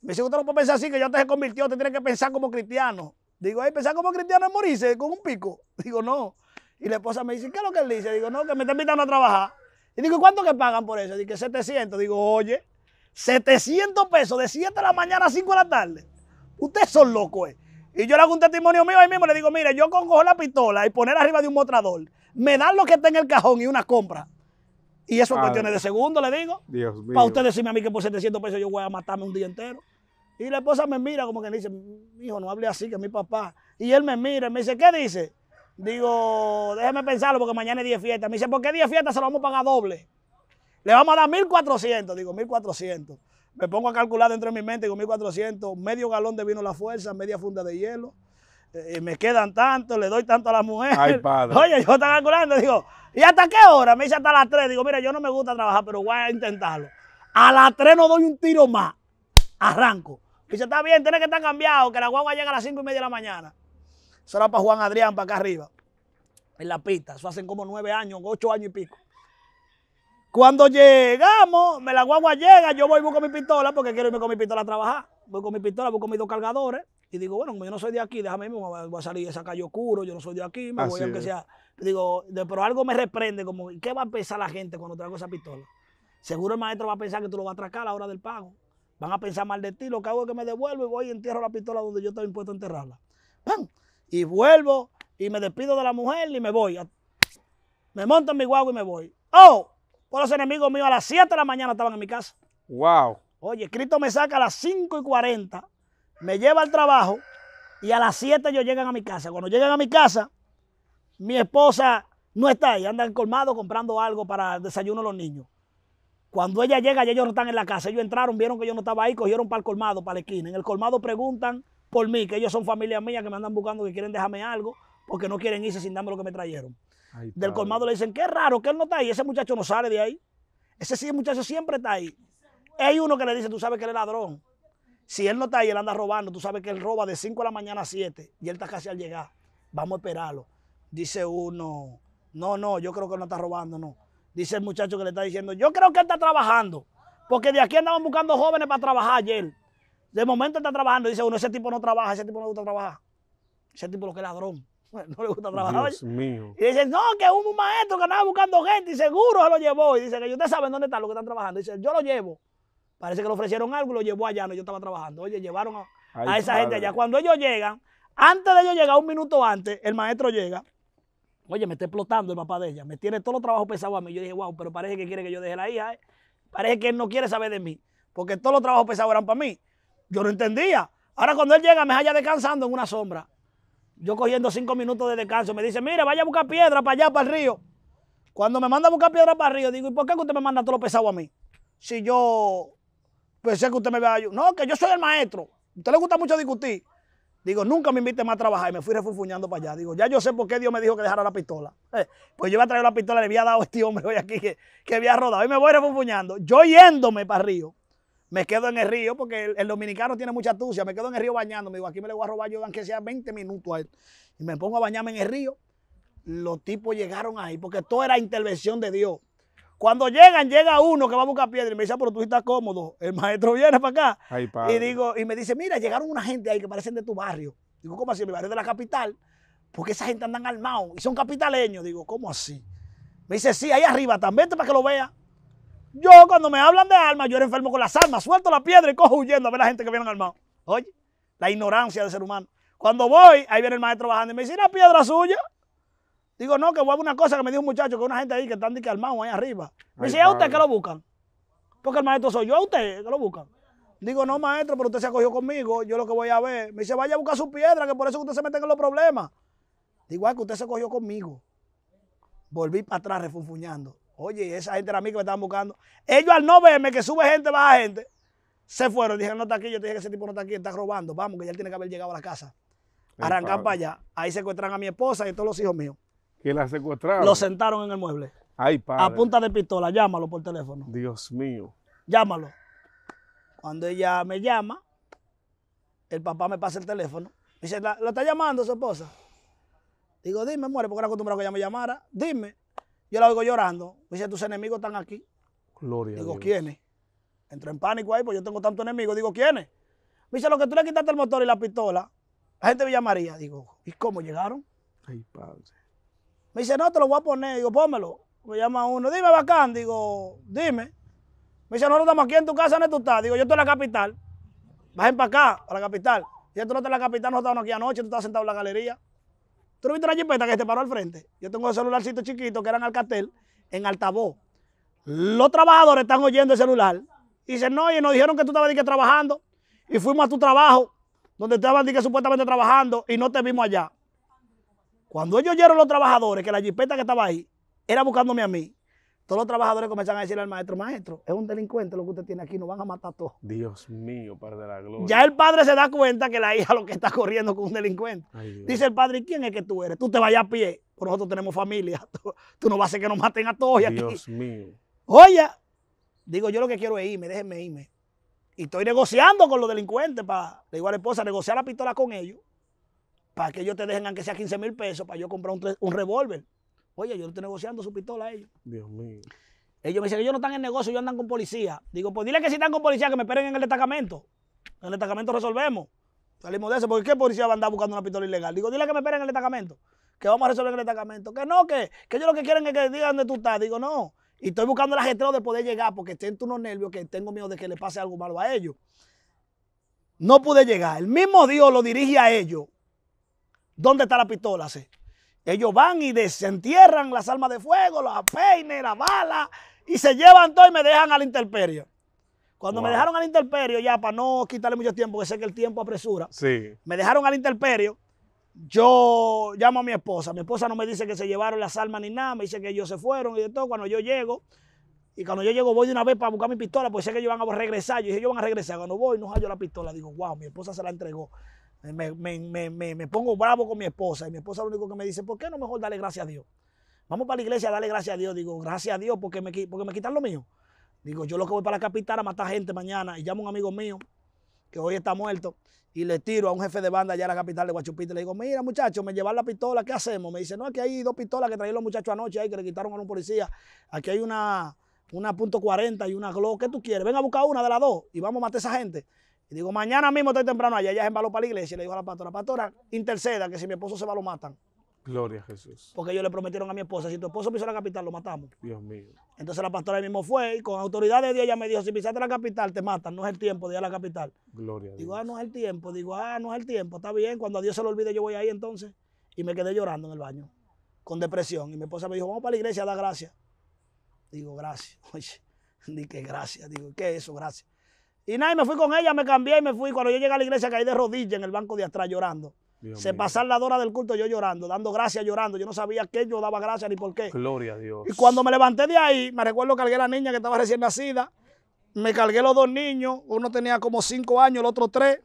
Me dice, usted no puede pensar así, que yo te se convirtió, te tiene que pensar como cristiano. Digo, ay, pensar como cristiano es morirse con un pico. Digo, no. Y la esposa me dice, ¿qué es lo que él dice? Digo, no, que me está invitando a trabajar. Y digo, ¿cuánto que pagan por eso? Digo, 700. Digo, oye. 700 pesos de 7 de la mañana a 5 de la tarde. Ustedes son locos, eh. Y yo le hago un testimonio mío ahí mismo. Le digo, mire, yo con la pistola y poner arriba de un mostrador, me dan lo que está en el cajón y una compra. Y eso es cuestiones de segundo, le digo. Dios mío. Para usted decirme a mí que por 700 pesos yo voy a matarme un día entero. Y la esposa me mira como que dice, hijo, no hable así, que mi papá. Y él me mira y me dice, ¿qué dice? Digo, déjeme pensarlo porque mañana es día fiesta. Me dice, ¿por qué día fiesta se lo vamos a pagar doble? Le vamos a dar 1.400, digo, 1.400. Me pongo a calcular dentro de mi mente con 1.400, medio galón de vino la fuerza, media funda de hielo. Eh, me quedan tanto, le doy tanto a la mujer. Ay, padre. Oye, yo estaba calculando, digo, ¿y hasta qué hora? Me dice hasta las 3. Digo, mira, yo no me gusta trabajar, pero voy a intentarlo. A las 3 no doy un tiro más. Arranco. dice, está bien, tiene que estar cambiado, que la guagua llega a las 5 y media de la mañana. Eso era para Juan Adrián, para acá arriba, en la pista. Eso hacen como 9 años, 8 años y pico. Cuando llegamos, me la guagua llega, yo voy y busco mi pistola porque quiero irme con mi pistola a trabajar. Voy con mi pistola, busco mis dos cargadores y digo, bueno, yo no soy de aquí, déjame irme, voy a salir de esa calle oscuro, yo no soy de aquí, me voy aunque sea. Digo, pero algo me reprende, como, ¿qué va a pensar la gente cuando traigo esa pistola? Seguro el maestro va a pensar que tú lo vas a atracar a la hora del pago. Van a pensar mal de ti, lo que hago es que me devuelvo y voy y entierro la pistola donde yo estaba impuesto a enterrarla. ¡Pam! Y vuelvo y me despido de la mujer y me voy. Me monto en mi guagua y me voy. ¡Oh! Todos los enemigos míos a las 7 de la mañana estaban en mi casa. Wow. Oye, Cristo me saca a las 5 y 40, me lleva al trabajo y a las 7 ellos llegan a mi casa. Cuando llegan a mi casa, mi esposa no está ahí, anda en colmado comprando algo para el desayuno de los niños. Cuando ella llega, ya ellos no están en la casa. Ellos entraron, vieron que yo no estaba ahí, cogieron para el colmado, para la esquina. En el colmado preguntan por mí, que ellos son familia mía, que me andan buscando, que quieren dejarme algo, porque no quieren irse sin darme lo que me trajeron del colmado le dicen, qué raro que él no está ahí, ese muchacho no sale de ahí. Ese sí muchacho siempre está ahí. Hay uno que le dice, tú sabes que él es ladrón. Si él no está ahí, él anda robando. Tú sabes que él roba de 5 de la mañana a 7 y él está casi al llegar. Vamos a esperarlo. Dice uno, no, no, yo creo que él no está robando, no. Dice el muchacho que le está diciendo, yo creo que él está trabajando. Porque de aquí andaban buscando jóvenes para trabajar ayer. De momento está trabajando. Dice uno, ese tipo no trabaja, ese tipo no gusta trabajar. Ese tipo lo que es ladrón. no le gusta trabajar. Dios Y dicen, no, que hubo un maestro que andaba buscando gente y seguro se lo llevó. Y dice que ustedes saben dónde están los que están trabajando. dice, yo lo llevo. Parece que le ofrecieron algo y lo llevó allá, no, yo estaba trabajando. Oye, llevaron a, esa gente allá. Cuando ellos llegan, antes de ellos llegar, un minuto antes, el maestro llega. Oye, me está explotando el papá de ella. Me tiene todos los trabajos pesados a mí. Yo dije, wow, pero parece que quiere que yo deje la hija. Eh. Parece que él no quiere saber de mí. Porque todos los trabajos pesados eran para mí. Yo no entendía. Ahora cuando él llega, me halla descansando en una sombra. Yo cogiendo cinco minutos de descanso, me dice, mira, vaya a buscar piedra para allá, para el río. Cuando me manda a buscar piedra para el río, digo, ¿y por qué usted me manda todo lo pesado a mí? Si yo pensé que usted me a yo. No, que yo soy el maestro. A usted le gusta mucho discutir. Digo, nunca me invite más a trabajar y me fui refunfuñando para allá. Digo, ya yo sé por qué Dios me dijo que dejara la pistola. Eh, pues yo iba a traer la pistola, le había dado a este hombre hoy aquí que, había rodado. Y me voy refunfuñando. Yo yéndome para Río me quedo en el río, porque el, dominicano tiene mucha astucia, me quedo en el río bañando, me digo, aquí me le voy a robar yo, aunque sea 20 minutos a él. Y me pongo a bañarme en el río. Los tipos llegaron ahí, porque todo era intervención de Dios. Cuando llegan, llega uno que va a buscar piedra y me dice, ah, pero tú estás cómodo. El maestro viene para acá. y digo, y me dice, mira, llegaron una gente ahí que parecen de tu barrio. Digo, ¿cómo así? Mi barrio de la capital. Porque esa gente andan armados y son capitaleños. Digo, ¿cómo así? Me dice, sí, ahí arriba, también para que lo vea. Yo cuando me hablan de armas, yo era enfermo con las armas. Suelto la piedra y cojo huyendo a ver a la gente que viene armado. Oye, la ignorancia del ser humano. Cuando voy, ahí viene el maestro bajando y me dice, la piedra suya? Digo, no, que hubo una cosa que me dijo un muchacho, que una gente ahí que están que armado ahí arriba. Me dice, ¿a usted que lo buscan? Porque el maestro soy yo, a usted que lo buscan. Digo, no, maestro, pero usted se acogió conmigo, yo lo que voy a ver. Me dice, vaya a buscar su piedra, que por eso usted se mete en los problemas. Digo, ah, que usted se acogió conmigo. Volví para atrás refunfuñando. Oye, esa gente era a mí que me estaban buscando. Ellos al no verme que sube gente, baja gente, se fueron. Dijeron, no está aquí, yo te dije que ese tipo no está aquí, está robando. Vamos, que ya él tiene que haber llegado a la casa. Arrancar Arrancan para allá. Ahí secuestran a mi esposa y todos los hijos míos. ¿Que la secuestraron? Lo sentaron en el mueble. Ahí padre. A punta de pistola, llámalo por teléfono. Dios mío. Llámalo. Cuando ella me llama, el papá me pasa el teléfono. dice, ¿lo está llamando su esposa? Digo, dime, muere, porque era acostumbrado que ella me llamara. Dime. Yo la oigo llorando. Me dice, tus enemigos están aquí. Gloria. Digo, a Dios. ¿quiénes? Entré en pánico ahí, porque yo tengo tanto enemigo. Digo, ¿quiénes? Me dice, lo que tú le quitaste el motor y la pistola, la gente de Villa Digo, ¿y cómo llegaron? Ay, padre. Me dice, no, te lo voy a poner. Digo, pónmelo. Me llama uno. Dime, bacán. Digo, dime. Me dice, no, estamos aquí en tu casa, ¿dónde tú estás? Digo, yo estoy en la capital. Bajen para acá, para la capital. y tú no estás en la capital, no estamos aquí anoche, tú estás sentado en la galería. ¿Tú viste la jipeta que se paró al frente? Yo tengo un celularcito chiquito que era en Alcatel, en altavoz. Los trabajadores están oyendo el celular. Y dicen, no, y nos dijeron que tú estabas que, trabajando. Y fuimos a tu trabajo, donde estabas que, supuestamente trabajando, y no te vimos allá. Cuando ellos oyeron los trabajadores que la jipeta que estaba ahí era buscándome a mí, todos los trabajadores comienzan a decirle al maestro, maestro, es un delincuente lo que usted tiene aquí, nos van a matar a todos. Dios mío, Padre de la Gloria. Ya el padre se da cuenta que la hija lo que está corriendo con un delincuente. Dice el padre, ¿y quién es que tú eres? Tú te vayas a pie, por nosotros tenemos familia. Tú, no vas a hacer que nos maten a todos. Dios mío. Oye, digo, yo lo que quiero es irme, déjenme irme. Y estoy negociando con los delincuentes para, le digo a la esposa, negociar la pistola con ellos, para que ellos te dejen aunque sea 15 mil pesos, para yo comprar un revólver. Oye, yo estoy negociando su pistola a ellos. Dios mío. Ellos me dicen que ellos no están en negocio, ellos andan con policía. Digo, pues dile que si están con policía, que me esperen en el destacamento. En el destacamento resolvemos. Salimos de eso, porque ¿qué policía va a andar buscando una pistola ilegal? Digo, dile que me esperen en el destacamento, que vamos a resolver en el destacamento. Que no, que, que ellos lo que quieren es que digan dónde tú estás. Digo, no. Y estoy buscando el ajetreo de poder llegar, porque en unos nervios que tengo miedo de que le pase algo malo a ellos. No pude llegar. El mismo Dios lo dirige a ellos. ¿Dónde está la pistola? Sí? Ellos van y desentierran las almas de fuego, los peines, la bala, y se llevan todo y me dejan al interperio. Cuando me dejaron al interperio, ya para no quitarle mucho tiempo, que sé que el tiempo apresura, sí. me dejaron al interperio. Yo llamo a mi esposa. Mi esposa no me dice que se llevaron las almas ni nada, me dice que ellos se fueron y de todo. Cuando yo llego, y cuando yo llego, voy de una vez para buscar mi pistola, porque sé que ellos van a regresar. Yo dije, ellos van a regresar. Cuando voy, no hallo la pistola. Digo, wow, mi esposa se la entregó. Me, me, me, me, pongo bravo con mi esposa y mi esposa lo único que me dice, ¿por qué no mejor darle gracias a Dios? Vamos para la iglesia, darle gracias a Dios. Digo, gracias a Dios porque me, me quitan lo mío. Digo, yo lo que voy para la capital a matar gente mañana y llamo a un amigo mío que hoy está muerto y le tiro a un jefe de banda allá en la capital de Guachupita. Le digo, mira muchachos, me llevan la pistola, ¿qué hacemos? Me dice, no, aquí hay dos pistolas que traían los muchachos anoche ahí que le quitaron a un policía. Aquí hay una, una .40 y una Glock. ¿Qué tú quieres? Ven a buscar una de las dos y vamos a matar a esa gente. Y digo, mañana mismo estoy temprano allá. ya es embaló para la iglesia y le dijo a la pastora, pastora, interceda que si mi esposo se va, lo matan. Gloria a Jesús. Porque ellos le prometieron a mi esposa, si tu esposo pisó la capital, lo matamos. Dios mío. Entonces la pastora ahí mismo fue y con autoridad de Dios ella me dijo, si pisaste la capital, te matan, no es el tiempo de ir a la capital. Gloria a Dios. Digo, ah, no es el tiempo, digo, ah, no es el tiempo, está bien, cuando a Dios se lo olvide yo voy ahí entonces. Y me quedé llorando en el baño, con depresión. Y mi esposa me dijo, vamos para la iglesia da dar gracias. Digo, gracias. Oye, ni que gracias. Digo, ¿qué eso? Gracias. Y nada, y me fui con ella, me cambié y me fui. Cuando yo llegué a la iglesia caí de rodillas en el banco de atrás llorando. se pasaron la hora del culto yo llorando, dando gracias llorando. Yo no sabía qué yo daba gracias ni por qué. Gloria a Dios. Y cuando me levanté de ahí, me recuerdo cargué a la niña que estaba recién nacida. Me cargué los dos niños. Uno tenía como cinco años, el otro tres.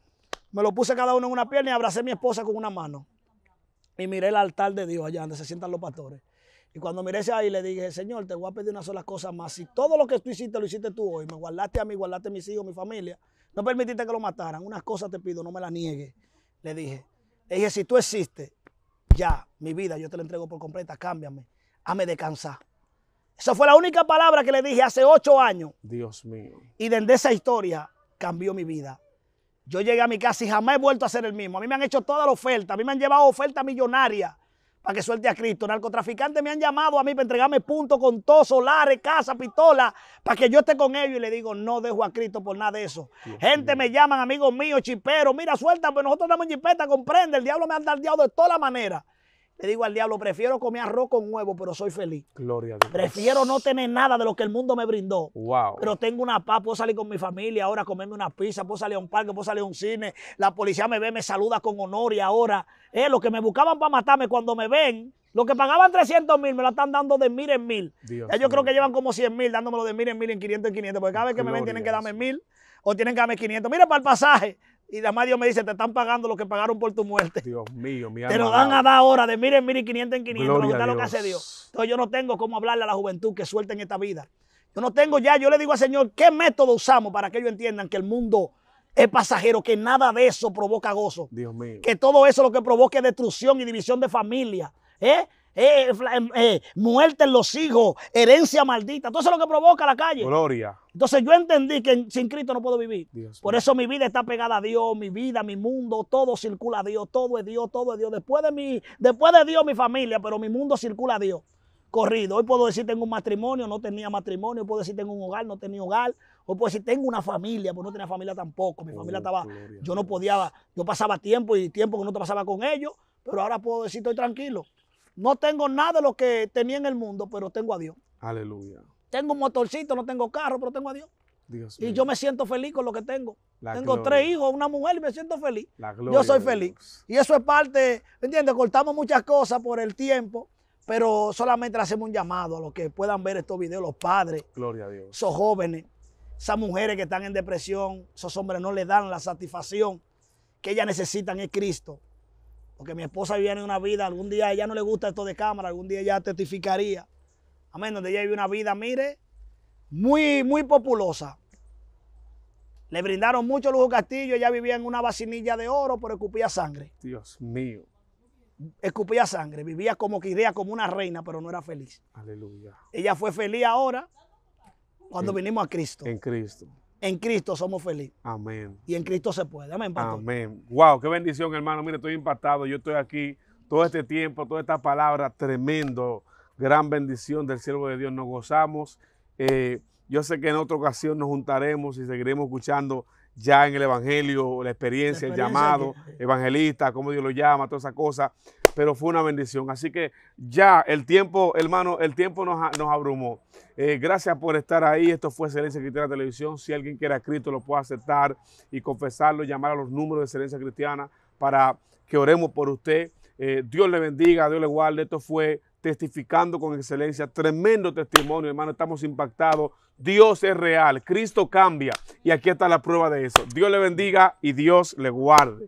Me lo puse cada uno en una pierna y abracé a mi esposa con una mano. Y miré el altar de Dios allá donde se sientan los pastores. Y cuando miré hacia ahí, le dije, Señor, te voy a pedir una sola cosa más. Si todo lo que tú hiciste, lo hiciste tú hoy, me guardaste a mí, guardaste a mis hijos, mi familia, no permitiste que lo mataran, unas cosas te pido, no me la niegues. Le dije, le dije, si tú existes, ya, mi vida, yo te la entrego por completa, cámbiame, de descansar. Esa fue la única palabra que le dije hace ocho años. Dios mío. Y desde esa historia cambió mi vida. Yo llegué a mi casa y jamás he vuelto a ser el mismo. A mí me han hecho toda la oferta, a mí me han llevado ofertas millonarias para que suelte a Cristo. Narcotraficantes me han llamado a mí para entregarme puntos con todos, solares, casa, pistola, para que yo esté con ellos y le digo, no dejo a Cristo por nada de eso. Gente me llaman, amigos míos, chiperos, mira, suelta pero nosotros damos chipeta, comprende, el diablo me ha dardeado de todas las maneras. Le digo al diablo, prefiero comer arroz con huevo, pero soy feliz. Gloria a Dios. Prefiero no tener nada de lo que el mundo me brindó. Wow. Pero tengo una paz, puedo salir con mi familia ahora, comerme una pizza, puedo salir a un parque, puedo salir a un cine. La policía me ve, me saluda con honor y ahora, eh, los que me buscaban para matarme cuando me ven, lo que pagaban 300 mil me lo están dando de mil en mil. Dios Ellos creo que llevan como 100 mil, dándomelo de mil en mil, en 500 en 500, porque cada vez que me ven tienen que darme mil o tienen que darme 500. Mira para el pasaje, y además Dios me dice, te están pagando lo que pagaron por tu muerte. Dios mío, mi Te lo dan a dar ahora de miren, Y quinientos en 500. gusta lo que hace Dios. Entonces yo no tengo cómo hablarle a la juventud que suelten esta vida. Yo no tengo ya, yo le digo al Señor, ¿qué método usamos para que ellos entiendan que el mundo es pasajero, que nada de eso provoca gozo? Dios mío. Que todo eso lo que provoca es destrucción y división de familia. ¿eh? Eh, eh, em, eh, muerte en los hijos, herencia maldita. Todo eso es lo que provoca la calle. Gloria. Entonces yo entendí que sin Cristo no puedo vivir. Por eso mi vida está pegada a Dios, mi vida, mi mundo, todo circula a Dios, todo es Dios, todo es Dios. Después de, mi, después de Dios mi familia, pero mi mundo circula a Dios. Corrido. Hoy puedo decir tengo un matrimonio, no tenía matrimonio. Hoy puedo decir tengo un hogar, no tenía hogar. Hoy puedo decir tengo una familia, pues no tenía familia tampoco. Mi oh, familia estaba, yo no podía, yo pasaba tiempo y tiempo que no te pasaba con ellos, pero ahora puedo decir estoy tranquilo. No tengo nada de lo que tenía en el mundo, pero tengo a Dios. Aleluya. Tengo un motorcito, no tengo carro, pero tengo a Dios. y yo me siento feliz con lo que tengo. tengo tres hijos, una mujer y me siento feliz. yo soy feliz. Y eso es parte, ¿entiendes? Cortamos muchas cosas por el tiempo, pero solamente le hacemos un llamado a los que puedan ver estos videos, los padres. Gloria a Dios. Esos jóvenes, esas mujeres que están en depresión, esos hombres no les dan la satisfacción que ellas necesitan, en Cristo. Porque mi esposa vivía en una vida, algún día a ella no le gusta esto de cámara, algún día ella testificaría. Amén, donde ella vive una vida, mire, muy, muy populosa. Le brindaron mucho lujo Castillo, ella vivía en una vacinilla de oro, pero escupía sangre. Dios mío. Escupía sangre, vivía como que quería, como una reina, pero no era feliz. Aleluya. Ella fue feliz ahora cuando vinimos a Cristo. En Cristo. En Cristo somos felices. Amén. Y en Cristo se puede. Amén, Amén. Wow, qué bendición, hermano. Mire, estoy impactado. Yo estoy aquí todo este tiempo, toda esta palabra, tremendo. Gran bendición del siervo de Dios. Nos gozamos. Eh, yo sé que en otra ocasión nos juntaremos y seguiremos escuchando ya en el Evangelio, la experiencia, el llamado, evangelista, cómo Dios lo llama, toda esa cosa pero fue una bendición. Así que ya el tiempo, hermano, el tiempo nos, abrumó. Eh, gracias por estar ahí. Esto fue Excelencia Cristiana Televisión. Si alguien quiere a Cristo, lo puede aceptar y confesarlo, llamar a los números de Excelencia Cristiana para que oremos por usted. Eh, Dios le bendiga, Dios le guarde. Esto fue testificando con excelencia. Tremendo testimonio, hermano. Estamos impactados. Dios es real. Cristo cambia. Y aquí está la prueba de eso. Dios le bendiga y Dios le guarde.